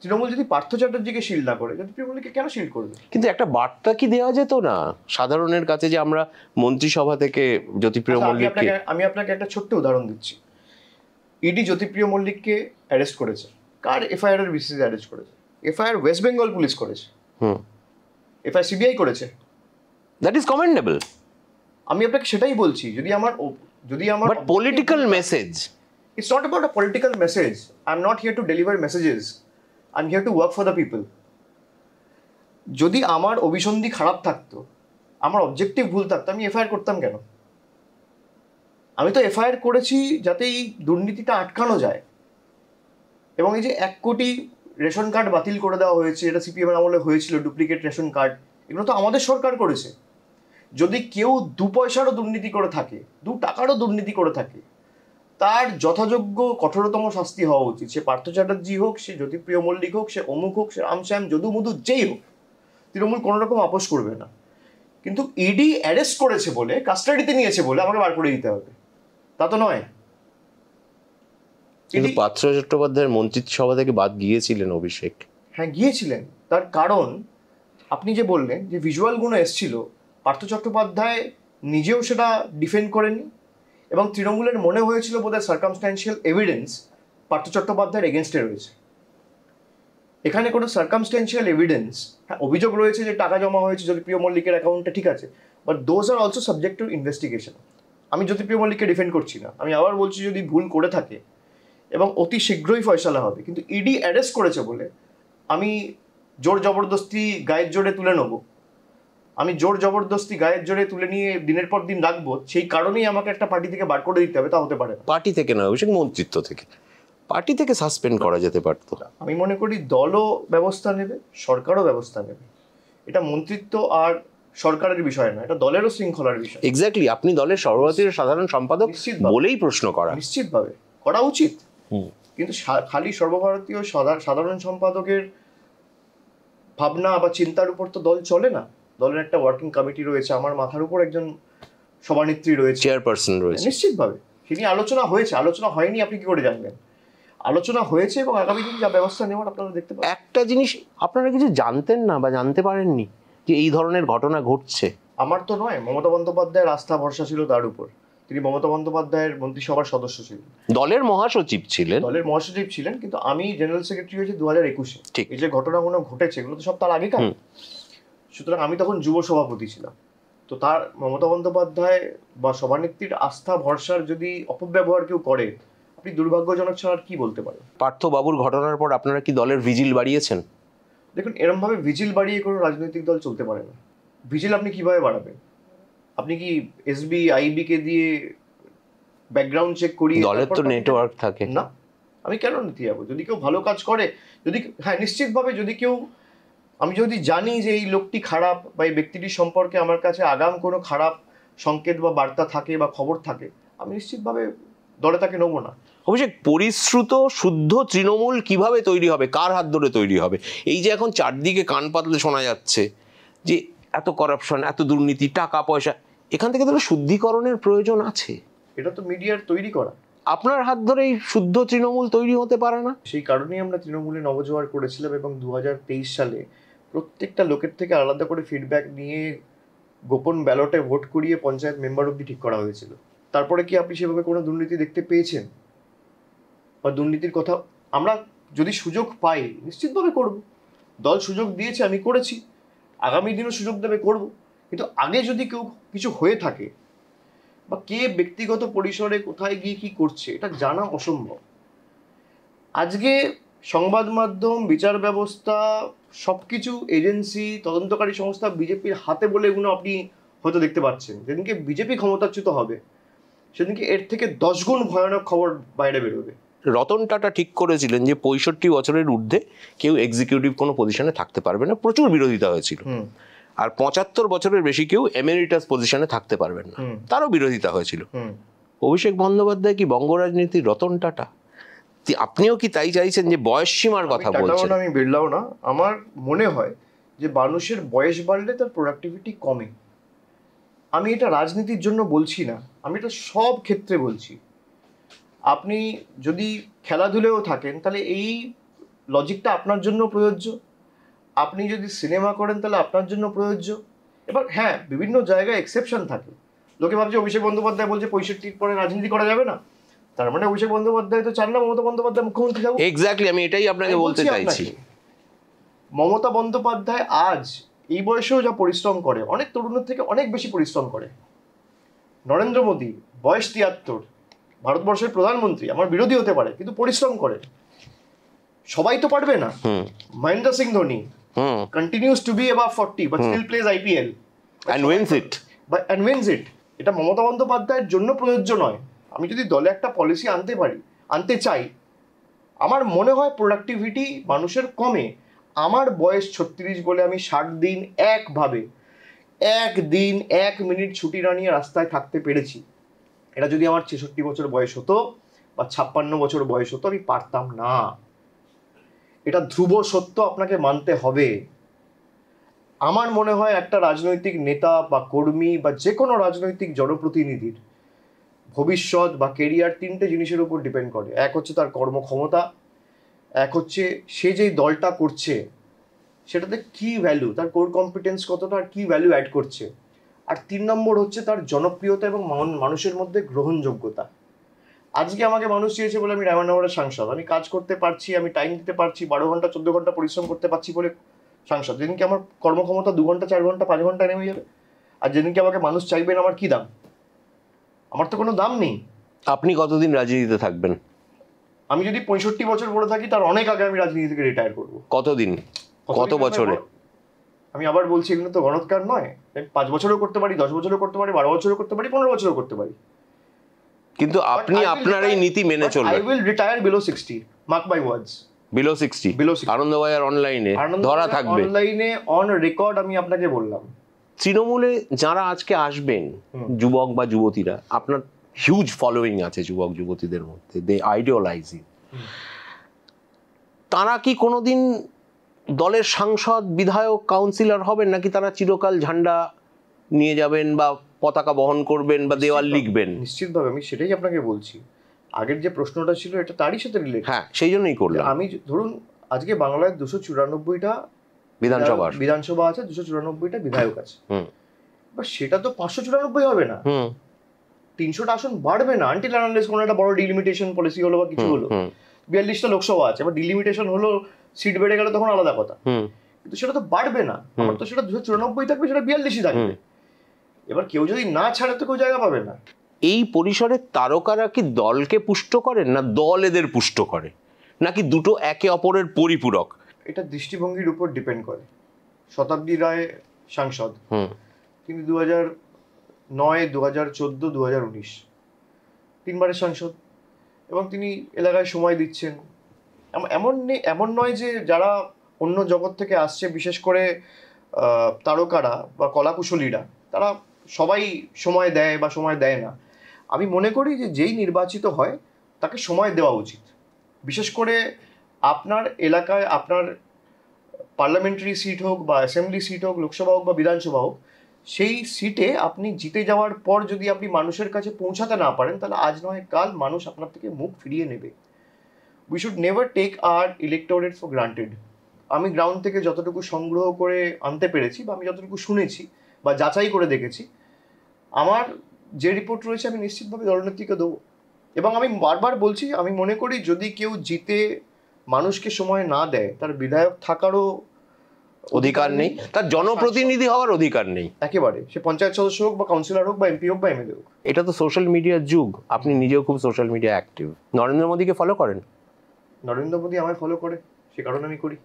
তৃণমূল যদি পার্থ চ্যাটার্জিকে শিল্ড না করে যদি তৃণমূলকে কেন শিল্ড করবে কিন্তু একটা বার্তা কি দেওয়া যেত না সাধারণের কাছে যে আমরা মন্ত্রিসভা থেকে জ্যোতিপ্রিয় আচ্ছা, মল্লিককে আমি আপনাকে একটা ছোট্ট উদাহরণ দিচ্ছি ইডি e জ্যোতিপ্রিয় মল্লিককে অ্যারেস্ট করেছে কার এফআইআর এর অ্যারেস্ট করেছে এফআইআর ওয়েস্ট বেঙ্গল পুলিশ করেছে হুম এফআইআর সিবিআই করেছে দ্যাট ইজ কমেন্ডেবল আমি আপনাকে সেটাই বলছি যদি আমার যদি আমার but political message it's not about a political message I am not here to deliver messages I am here to work for the people যদি আমার অভিসন্ধি খারাপ থাকতো আমার অবজেক্টিভ ভুল থাকতো আমি এফআইআর করতাম কেন আমি তো এফআইআর করেছি যাতে এই দুর্নীতিটা আটকানো যায় এবং এই যে এক কোটি রেশন কার্ড বাতিল করে দেওয়া হয়েছে এটা এর আমলে হয়েছিল ডুপ্লিকেট রেশন কার্ড এগুলো তো আমাদের সরকার করেছে যদি কেউ দু পয়সারও দুর্নীতি করে থাকে দু টাকারও দুর্নীতি করে থাকে তার যথাযোগ্য কঠোরতম শাস্তি হওয়া উচিত সে পার্থ চ্যাটার্জি হোক সে জ্যোতিপ্রিয় মল্লিক হোক সে অমুক হোক সে রামশ্যাম যদু মধু যেই হোক তৃণমূল কোনো রকম আপোষ করবে না কিন্তু ইডি e অ্যারেস্ট করেছে বলে কাস্টাডিতে নিয়েছে বলে আমাকে বার করে দিতে হবে তা তো নয় কিন্তু e পার্থ চট্টোপাধ্যায়ের সভা থেকে বাদ গিয়েছিলেন অভিষেক হ্যাঁ গিয়েছিলেন তার কারণ আপনি যে বললেন যে ভিজুয়ালগুলো এসছিল পার্থ চট্টোপাধ্যায় নিজেও সেটা ডিফেন্ড করেনি এবং তৃণমূলের মনে হয়েছিল বোধহয় সার্কামস্ট্যান্সিয়াল এভিডেন্স পার্থ চট্টোপাধ্যায়ের এগেনস্টে রয়েছে এখানে কোনো সার্কামস্ট্যান্সিয়াল এভিডেন্স হ্যাঁ অভিযোগ রয়েছে যে টাকা জমা হয়েছে যদি প্রিয় মল্লিকের অ্যাকাউন্টে ঠিক আছে but those are also subject to investigation আমি জ্যোতিপ্রিয় মল্লিককে ডিফেন্ড করছি না আমি আবার বলছি যদি ভুল করে থাকে এবং অতি শীঘ্রই ফয়সালা হবে কিন্তু ইডি e অ্যারেস্ট করেছে বলে আমি জোর জবরদস্তি গায়ের জোরে তুলে নেবো আমি জোর জবরদস্তি গায়ের জোরে তুলে নিয়ে দিনের পর দিন রাখবো সেই কারণেই আমাকে একটা পার্টি থেকে বার করে দিতে হবে তা হতে পারে পার্টি থেকে না অভিষেক মন্ত্রিত্ব থেকে পার্টি থেকে সাসপেন্ড করা যেতে পারত আমি মনে করি দলও ব্যবস্থা নেবে সরকারও ব্যবস্থা নেবে এটা মন্ত্রিত্ব আর সরকারের বিষয় না এটা দলেরও শৃঙ্খলার বিষয় এক্স্যাক্টলি আপনি দলের সর্বভারতীয় সাধারণ সম্পাদক বলেই প্রশ্ন করা নিশ্চিতভাবে করা উচিত কিন্তু খালি সর্বভারতীয় সাধারণ সম্পাদকের ভাবনা বা চিন্তার উপর তো দল চলে না দলের একটা ওয়ার্কিং কমিটি রয়েছে আমার মাথার উপর একজন সভানেত্রী রয়েছে চেয়ারপারসন রয়েছে নিশ্চিতভাবে সে নিয়ে আলোচনা হয়েছে আলোচনা হয়নি আপনি কি করে জানবেন আলোচনা হয়েছে এবং আগামী দিন যা ব্যবস্থা নেওয়ার আপনারা দেখতে পাবেন একটা জিনিস আপনারা কিছু জানতেন না বা জানতে পারেননি যে এই ধরনের ঘটনা ঘটছে আমার তো নয় মমতা বন্দ্যোপাধ্যায়ের আস্থা ভরসা ছিল তার উপর তিনি মমতা বন্দ্যোপাধ্যায়ের মন্ত্রিসভার সদস্য ছিলেন দলের মহাসচিব ছিলেন দলের মহাসচিব ছিলেন কিন্তু আমি জেনারেল সেক্রেটারি হয়েছি দু হাজার একুশে ঠিক এই যে ঘটনাগুলো ঘটেছে এগুলো তো সব তার আগেকার সুতরাং আমি তখন যুব সভাপতি ছিলাম তো তার মমতা বন্দ্যোপাধ্যায় বা সভানেত্রীর আস্থা ভরসার যদি অপব্যবহার কেউ করে আপনি দুর্ভাগ্যজনক ছাড়া কি বলতে পারেন পার্থ বাবুর ঘটনার পর আপনারা কি দলের ভিজিল বাড়িয়েছেন দেখুন এরমভাবে ভিজিল বাড়িয়ে কোনো রাজনৈতিক দল চলতে পারে না ভিজিল আপনি কিভাবে বাড়াবেন আপনি কি এসবি কে দিয়ে ব্যাকগ্রাউন্ড চেক করি দলের তো নেটওয়ার্ক থাকে না আমি কেন নিতে যাবো যদি কেউ ভালো কাজ করে যদি হ্যাঁ নিশ্চিতভাবে যদি কেউ আমি যদি জানি যে এই লোকটি খারাপ বা এই ব্যক্তিটি সম্পর্কে আমার কাছে আগাম কোনো খারাপ সংকেত বা বার্তা থাকে বা খবর থাকে আমি নিশ্চিতভাবে দলে তাকে নেবো না অভিষেক পরিশ্রুত শুদ্ধ তৃণমূল কিভাবে তৈরি হবে কার হাত ধরে তৈরি হবে এই যে এখন চারদিকে কান পাতলে শোনা যাচ্ছে যে এত করাপশন এত দুর্নীতি টাকা পয়সা এখান থেকে তাহলে শুদ্ধিকরণের প্রয়োজন আছে এটা তো মিডিয়ার তৈরি করা আপনার হাত ধরে এই শুদ্ধ তৃণমূল তৈরি হতে পারে না সেই কারণেই আমরা তৃণমূলে নবজোয়ার করেছিলাম এবং দু সালে প্রত্যেকটা লোকের থেকে আলাদা করে ফিডব্যাক নিয়ে গোপন ব্যালটে ভোট করিয়ে পঞ্চায়েত মেম্বার অব্দি ঠিক করা হয়েছিল তারপরে কি আপনি সেভাবে কোনো দুর্নীতি দেখতে পেয়েছেন বা দুর্নীতির কথা আমরা যদি সুযোগ পাই নিশ্চিতভাবে করব দল সুযোগ দিয়েছে আমি করেছি আগামী দিনও সুযোগ দেবে করব কিন্তু আগে যদি কেউ কিছু হয়ে থাকে বা কে ব্যক্তিগত পরিসরে কোথায় গিয়ে কি করছে এটা জানা অসম্ভব আজকে সংবাদ মাধ্যম বিচার ব্যবস্থা সব কিছু এজেন্সি তদন্তকারী সংস্থা বিজেপির হাতে বলে এগুলো আপনি হয়তো দেখতে পাচ্ছেন যেদিনকে বিজেপি ক্ষমতাচ্যুত হবে সেদিনকে এর থেকে দশগুণ ভয়ানক খবর বাইরে বেরোবে রতন টাটা ঠিক করেছিলেন যে পঁয়ষট্টি বছরের ঊর্ধ্বে কেউ এক্সিকিউটিভ কোনো পজিশনে থাকতে পারবে না প্রচুর বিরোধিতা হয়েছিল আর পঁচাত্তর বছরের বেশি কেউ এমেরিটাস পজিশনে থাকতে পারবেন না তারও বিরোধিতা হয়েছিল অভিষেক বন্দ্যোপাধ্যায় কি বঙ্গ রাজনীতির রতন টাটা আপনিও কি তাই চাইছেন যে বয়স সীমার কথা বলছেন আমি বিড়লাও না আমার মনে হয় যে মানুষের বয়স বাড়লে তার প্রোডাক্টিভিটি কমে আমি এটা রাজনীতির জন্য বলছি না আমি এটা সব ক্ষেত্রে বলছি আপনি যদি খেলাধুলেও থাকেন তাহলে এই লজিকটা আপনার জন্য প্রযোজ্য আপনি যদি সিনেমা করেন তাহলে আপনার জন্য প্রযোজ্য এবার হ্যাঁ বিভিন্ন জায়গায় এক্সেপশন থাকে লোকে ভাবছে অভিষেক বন্দ্যোপাধ্যায় বলছে পঁয়ষট্টির পরে রাজনীতি করা যাবে না তার মানে অভিষেক বন্দ্যোপাধ্যায় তো চান না মমতা বন্দ্যোপাধ্যায় মুখ্যমন্ত্রী থাকুক এক্স্যাক্টলি আমি এটাই আপনাকে বলতে চাইছি মমতা বন্দ্যোপাধ্যায় আজ এই বয়সেও যা পরিশ্রম করে অনেক তরুণের থেকে অনেক বেশি পরিশ্রম করে নরেন্দ্র মোদী বয়স তিয়াত্তর ভারতবর্ষের প্রধানমন্ত্রী আমার বিরোধী হতে পারে কিন্তু পরিশ্রম করে সবাই তো পারবে না Mahendra Singh Dhoni continues to be above forty but still plays IPL and wins it and wins it এটা মমতা বন্দ্যোপাধ্যায়ের জন্য প্রযোজ্য নয় আমি যদি দলে একটা পলিসি আনতে পারি আনতে চাই আমার মনে হয় প্রোডাক্টিভিটি মানুষের কমে আমার বয়স ছত্রিশ বলে আমি ষাট দিন একভাবে এক দিন এক মিনিট ছুটি না নিয়ে রাস্তায় থাকতে পেরেছি এটা যদি আমার ছেষট্টি বছর বয়স হতো বা ছাপ্পান্ন বছর বয়স হতো আমি পারতাম না এটা ধ্রুব সত্য আপনাকে মানতে হবে আমার মনে হয় একটা রাজনৈতিক নেতা বা কর্মী বা যে কোনো রাজনৈতিক জনপ্রতিনিধির ভবিষ্যৎ বা কেরিয়ার তিনটে জিনিসের উপর ডিপেন্ড করে এক হচ্ছে তার কর্মক্ষমতা এক হচ্ছে সে যেই দলটা করছে সেটাতে কি ভ্যালু তার কোর কম্পিটেন্স কতটা আর কী ভ্যালু অ্যাড করছে আর তিন নম্বর হচ্ছে তার জনপ্রিয়তা এবং মানুষের মধ্যে গ্রহণযোগ্যতা আজকে আমাকে মানুষ চেয়েছে বলে আমি রায়মানগরের সাংসদ আমি কাজ করতে পারছি আমি টাইম দিতে পারছি বারো ঘন্টা চোদ্দ ঘন্টা পরিশ্রম করতে পারছি বলে সাংসদ যেদিনকে আমার কর্মক্ষমতা দু ঘন্টা চার ঘন্টা পাঁচ ঘন্টা নেমে যাবে আর যেদিনকে আমাকে মানুষ চাইবেন আমার কী দাম আমার তো কোনো দাম নেই আপনি কতদিন রাজনীতিতে থাকবেন আমি যদি পঁয়ষট্টি বছর পড়ে থাকি তার অনেক আগে আমি রাজনীতি থেকে রিটায়ার করবো কতদিন কত বছরে আমি আবার বলছি এগুলো তো গণৎকার নয় পাঁচ বছরও করতে পারি দশ বছরও করতে পারি বারো বছরও করতে পারি পনেরো বছরও করতে পারি কিন্তু আপনি আপনার এই নীতি মেনে চলবেন I will retire below sixty mark my words below sixty below Anandabazar অনলাইনে ধরা থাকবে অনলাইনে অন রেকর্ড আমি আপনাকে বললাম তৃণমূলে যারা আজকে আসবেন যুবক বা যুবতীরা আপনার হিউজ ফলোয়িং আছে যুবক যুবতীদের মধ্যে দে আইডিওলাইজ তারা কি কোনোদিন দলের সাংসদ বিধায়ক কাউন্সিলর হবেন নাকি তারা চিরকাল ঝান্ডা নিয়ে যাবেন বা পতাকা বহন করবেন বা দেওয়াল লিখবেন নিশ্চিতভাবে আমি সেটাই আপনাকে বলছি আগের যে প্রশ্নটা ছিল এটা তারই সাথে রিলেট হ্যাঁ সেই জন্যই করলাম আমি ধরুন আজকে বাংলায় দুশো চুরানব্বইটা বিধানসভা বিধানসভা আছে দুশো চুরানব্বইটা বিধায়ক আছে সেটা তো পাঁচশো চুরানব্বই হবে না তিনশোটা আসন বাড়বে না আনটিল কোনো একটা বড় ডিলিমিটেশন পলিসি হলো বা কিছু হলো বিয়াল্লিশটা লোকসভা আছে ডিলিমিটেশন হলো সিট বেড়ে গেল তখন আলাদা কথা কিন্তু সেটা তো বাড়বে না আমার তো সেটা দুশো চুরানব্বই থাকবে সেটা বিয়াল্লিশই থাকবে এবার কেউ যদি না ছাড়ে তো কেউ জায়গা পাবে না এই পরিসরের তারকারা কি দলকে পুষ্ট করেন না দল এদের পুষ্ট করে নাকি দুটো একে অপরের পরিপূরক এটা দৃষ্টিভঙ্গির উপর ডিপেন্ড করে শতাব্দী রায় সাংসদ তিনি দু হাজার নয় দু হাজার চোদ্দ দু হাজার উনিশ তিনবারের সাংসদ এবং তিনি এলাকায় সময় দিচ্ছেন এমন নেই এমন নয় যে যারা অন্য জগৎ থেকে আসছে বিশেষ করে তারকারা বা কলাকুশলীরা তারা সবাই সময় দেয় বা সময় দেয় না আমি মনে করি যে যেই নির্বাচিত হয় তাকে সময় দেওয়া উচিত বিশেষ করে আপনার এলাকায় আপনার পার্লামেন্টারি সিট হোক বা অ্যাসেম্বলি সিট হোক লোকসভা হোক বা বিধানসভা হোক সেই সিটে আপনি জিতে যাওয়ার পর যদি আপনি মানুষের কাছে পৌঁছাতে না পারেন তাহলে আজ নয় কাল মানুষ আপনার থেকে মুখ ফিরিয়ে নেবে we should never take our electorate for granted আমি গ্রাউন্ড থেকে যতটুকু সংগ্রহ করে আনতে পেরেছি বা আমি যতটুকু শুনেছি বা যাচাই করে দেখেছি আমার যে রিপোর্ট রয়েছে আমি নিশ্চিতভাবে দলনেত্রীকে দেবো এবং আমি বারবার বলছি আমি মনে করি যদি কেউ জিতে মানুষকে সময় না দেয় তার বিধায়ক থাকারও অধিকার নেই তার জনপ্রতিনিধি হওয়ার অধিকার নেই একেবারে সে পঞ্চায়েত সদস্য হোক বা কাউন্সিলর হোক বা এমপি হোক বা এমএলএ হোক এটা তো সোশ্যাল মিডিয়ার যুগ আপনি নিজেও খুব সোশ্যাল মিডিয়া অ্যাক্টিভ নরেন্দ্র মোদীকে ফলো করেন নরেন্দ্র মোদী আমায় ফলো করে সে কারণে আমি করি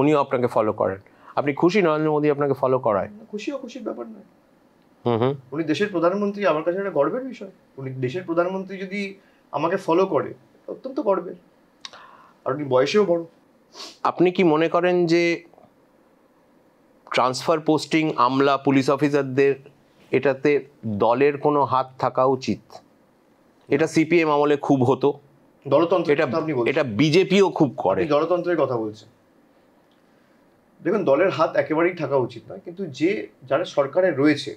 উনিও আপনাকে ফলো করেন আপনি খুশি নরেন্দ্র মোদী আপনাকে ফলো করায় খুশিও খুশির ব্যাপার নয় হুম হুম উনি দেশের প্রধানমন্ত্রী আমার কাছে একটা গর্বের বিষয় উনি দেশের প্রধানমন্ত্রী যদি আমাকে ফলো করে অত্যন্ত গর্বের আর উনি বয়সেও বড় আপনি কি মনে করেন যে ট্রান্সফার পোস্টিং আমলা পুলিশ অফিসারদের এটাতে দলের কোনো হাত থাকা উচিত এটা সিপিএম আমলে খুব হতো দলতন্ত্র এটা এটা বিজেপিও খুব করে দলতন্ত্রের কথা বলছেন দেখুন দলের হাত একেবারেই থাকা উচিত নয় কিন্তু যে যারা সরকারে রয়েছে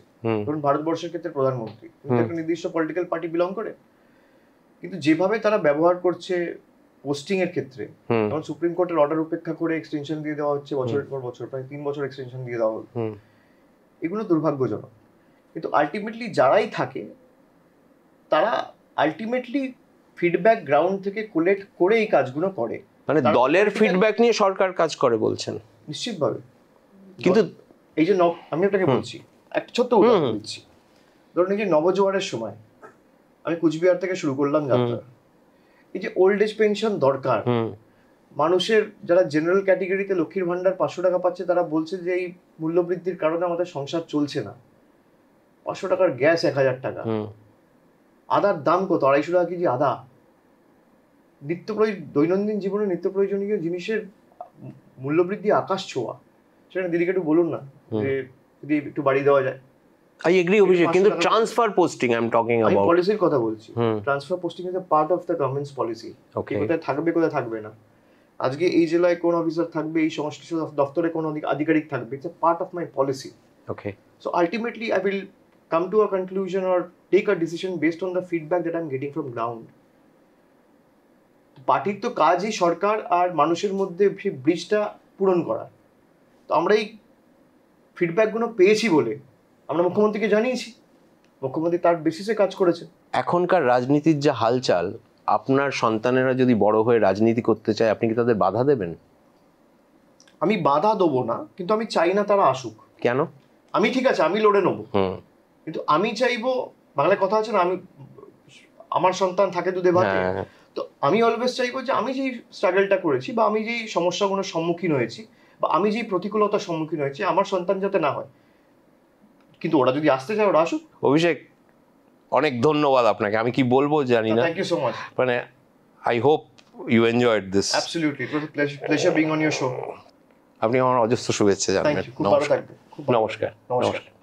ধরুন ভারতবর্ষের ক্ষেত্রে প্রধানমন্ত্রী একটা নির্দিষ্ট পলিটিক্যাল পার্টি বিলং করে কিন্তু যেভাবে তারা ব্যবহার করছে পোস্টিং এর ক্ষেত্রে যেমন সুপ্রিম কোর্টের অর্ডার উপেক্ষা করে এক্সটেনশন দিয়ে দেওয়া হচ্ছে বছরের পর বছর প্রায় তিন বছর এক্সটেনশন দিয়ে দেওয়া হলো এগুলো দুর্ভাগ্যজনক কিন্তু আলটিমেটলি যারাই থাকে তারা আলটিমেটলি ফিডব্যাক গ্রাউন্ড থেকে কোলেক্ট করে এই কাজগুলো করে মানে দলের ফিডব্যাক নিয়ে সরকার কাজ করে বলছেন নিশ্চিতভাবে কিন্তু এই যে আমি আপনাকে বলছি এক ছোট্ট উদাহরণ দিচ্ছি ধরুন এই যে নবজোয়ারের সময় আমি কুচবিহার থেকে শুরু করলাম যাত্রা এই যে ওল্ড এজ পেনশন দরকার মানুষের যারা জেনারেল ক্যাটেগরিতে লক্ষ্মীর ভান্ডার পাঁচশো টাকা পাচ্ছে তারা বলছে যে এই মূল্যবৃদ্ধির কারণে আমাদের সংসার চলছে না পাঁচশো টাকার গ্যাস এক হাজার টাকা আদার দাম কত আড়াইশো টাকা কেজি আদা নিত্য দৈনন্দিন জীবনে নিত্য প্রয়োজনীয় জিনিসের মূল্যবৃদ্ধি আকাশ ছোঁয়া সেটা দিদিকে একটু বলুন না যে যদি একটু বাড়িয়ে দেওয়া যায় আই এগ্রি অভিষেক কিন্তু transfer posting I am talking about আমি পলিসির কথা বলছি transfer posting is part of the government's policy okay কোথায় থাকবে কোথায় থাকবে না আজকে এই জেলায় কোন অফিসার থাকবে এই সংশ্লিষ্ট দপ্তরে কোন আধিকারিক থাকবে it's part of my policy okay so ultimately I will come to a conclusion or take a decision based on the feedback that I am getting from ground পার্টির তো কাজই সরকার আর মানুষের মধ্যে সেই ব্রিজটা পূরণ করা তো আমরা এই ফিডব্যাকগুলো পেয়েছি বলে আমরা মুখ্যমন্ত্রীকে জানিয়েছি মুখ্যমন্ত্রী তার বেসিসে কাজ করেছে এখনকার রাজনীতির যা হালচাল আপনার সন্তানেরা যদি বড় হয়ে রাজনীতি করতে চায় আপনি কি তাদের বাধা দেবেন আমি বাধা দেবো না কিন্তু আমি চাই না তারা আসুক কেন আমি ঠিক আছে আমি লড়ে নেবো কিন্তু আমি চাইবো বাংলায় কথা আছে না আমি আমার সন্তান থাকে দুধে ভাতে হ্যাঁ, হ্যাঁ। তো আমি অলওয়েজ চাইবো যে আমি যেই স্ট্রাগলটা করেছি বা আমি যেই সমস্যাগুলোর সম্মুখীন হয়েছি বা আমি যেই প্রতিকূলতার সম্মুখীন হয়েছি আমার সন্তান যাতে না হয় কিন্তু ওরা যদি আসতে চায় ওরা আসুক অভিষেক অনেক ধন্যবাদ আপনাকে আমি কি বলবো জানি না থ্যাংক ইউ সো মাচ মানে I hope you enjoyed this absolutely it was a pleasure pleasure being on your show আপনি আমার অজস্র শুভেচ্ছা জানাবেন খুব নমস্কার নমস্কার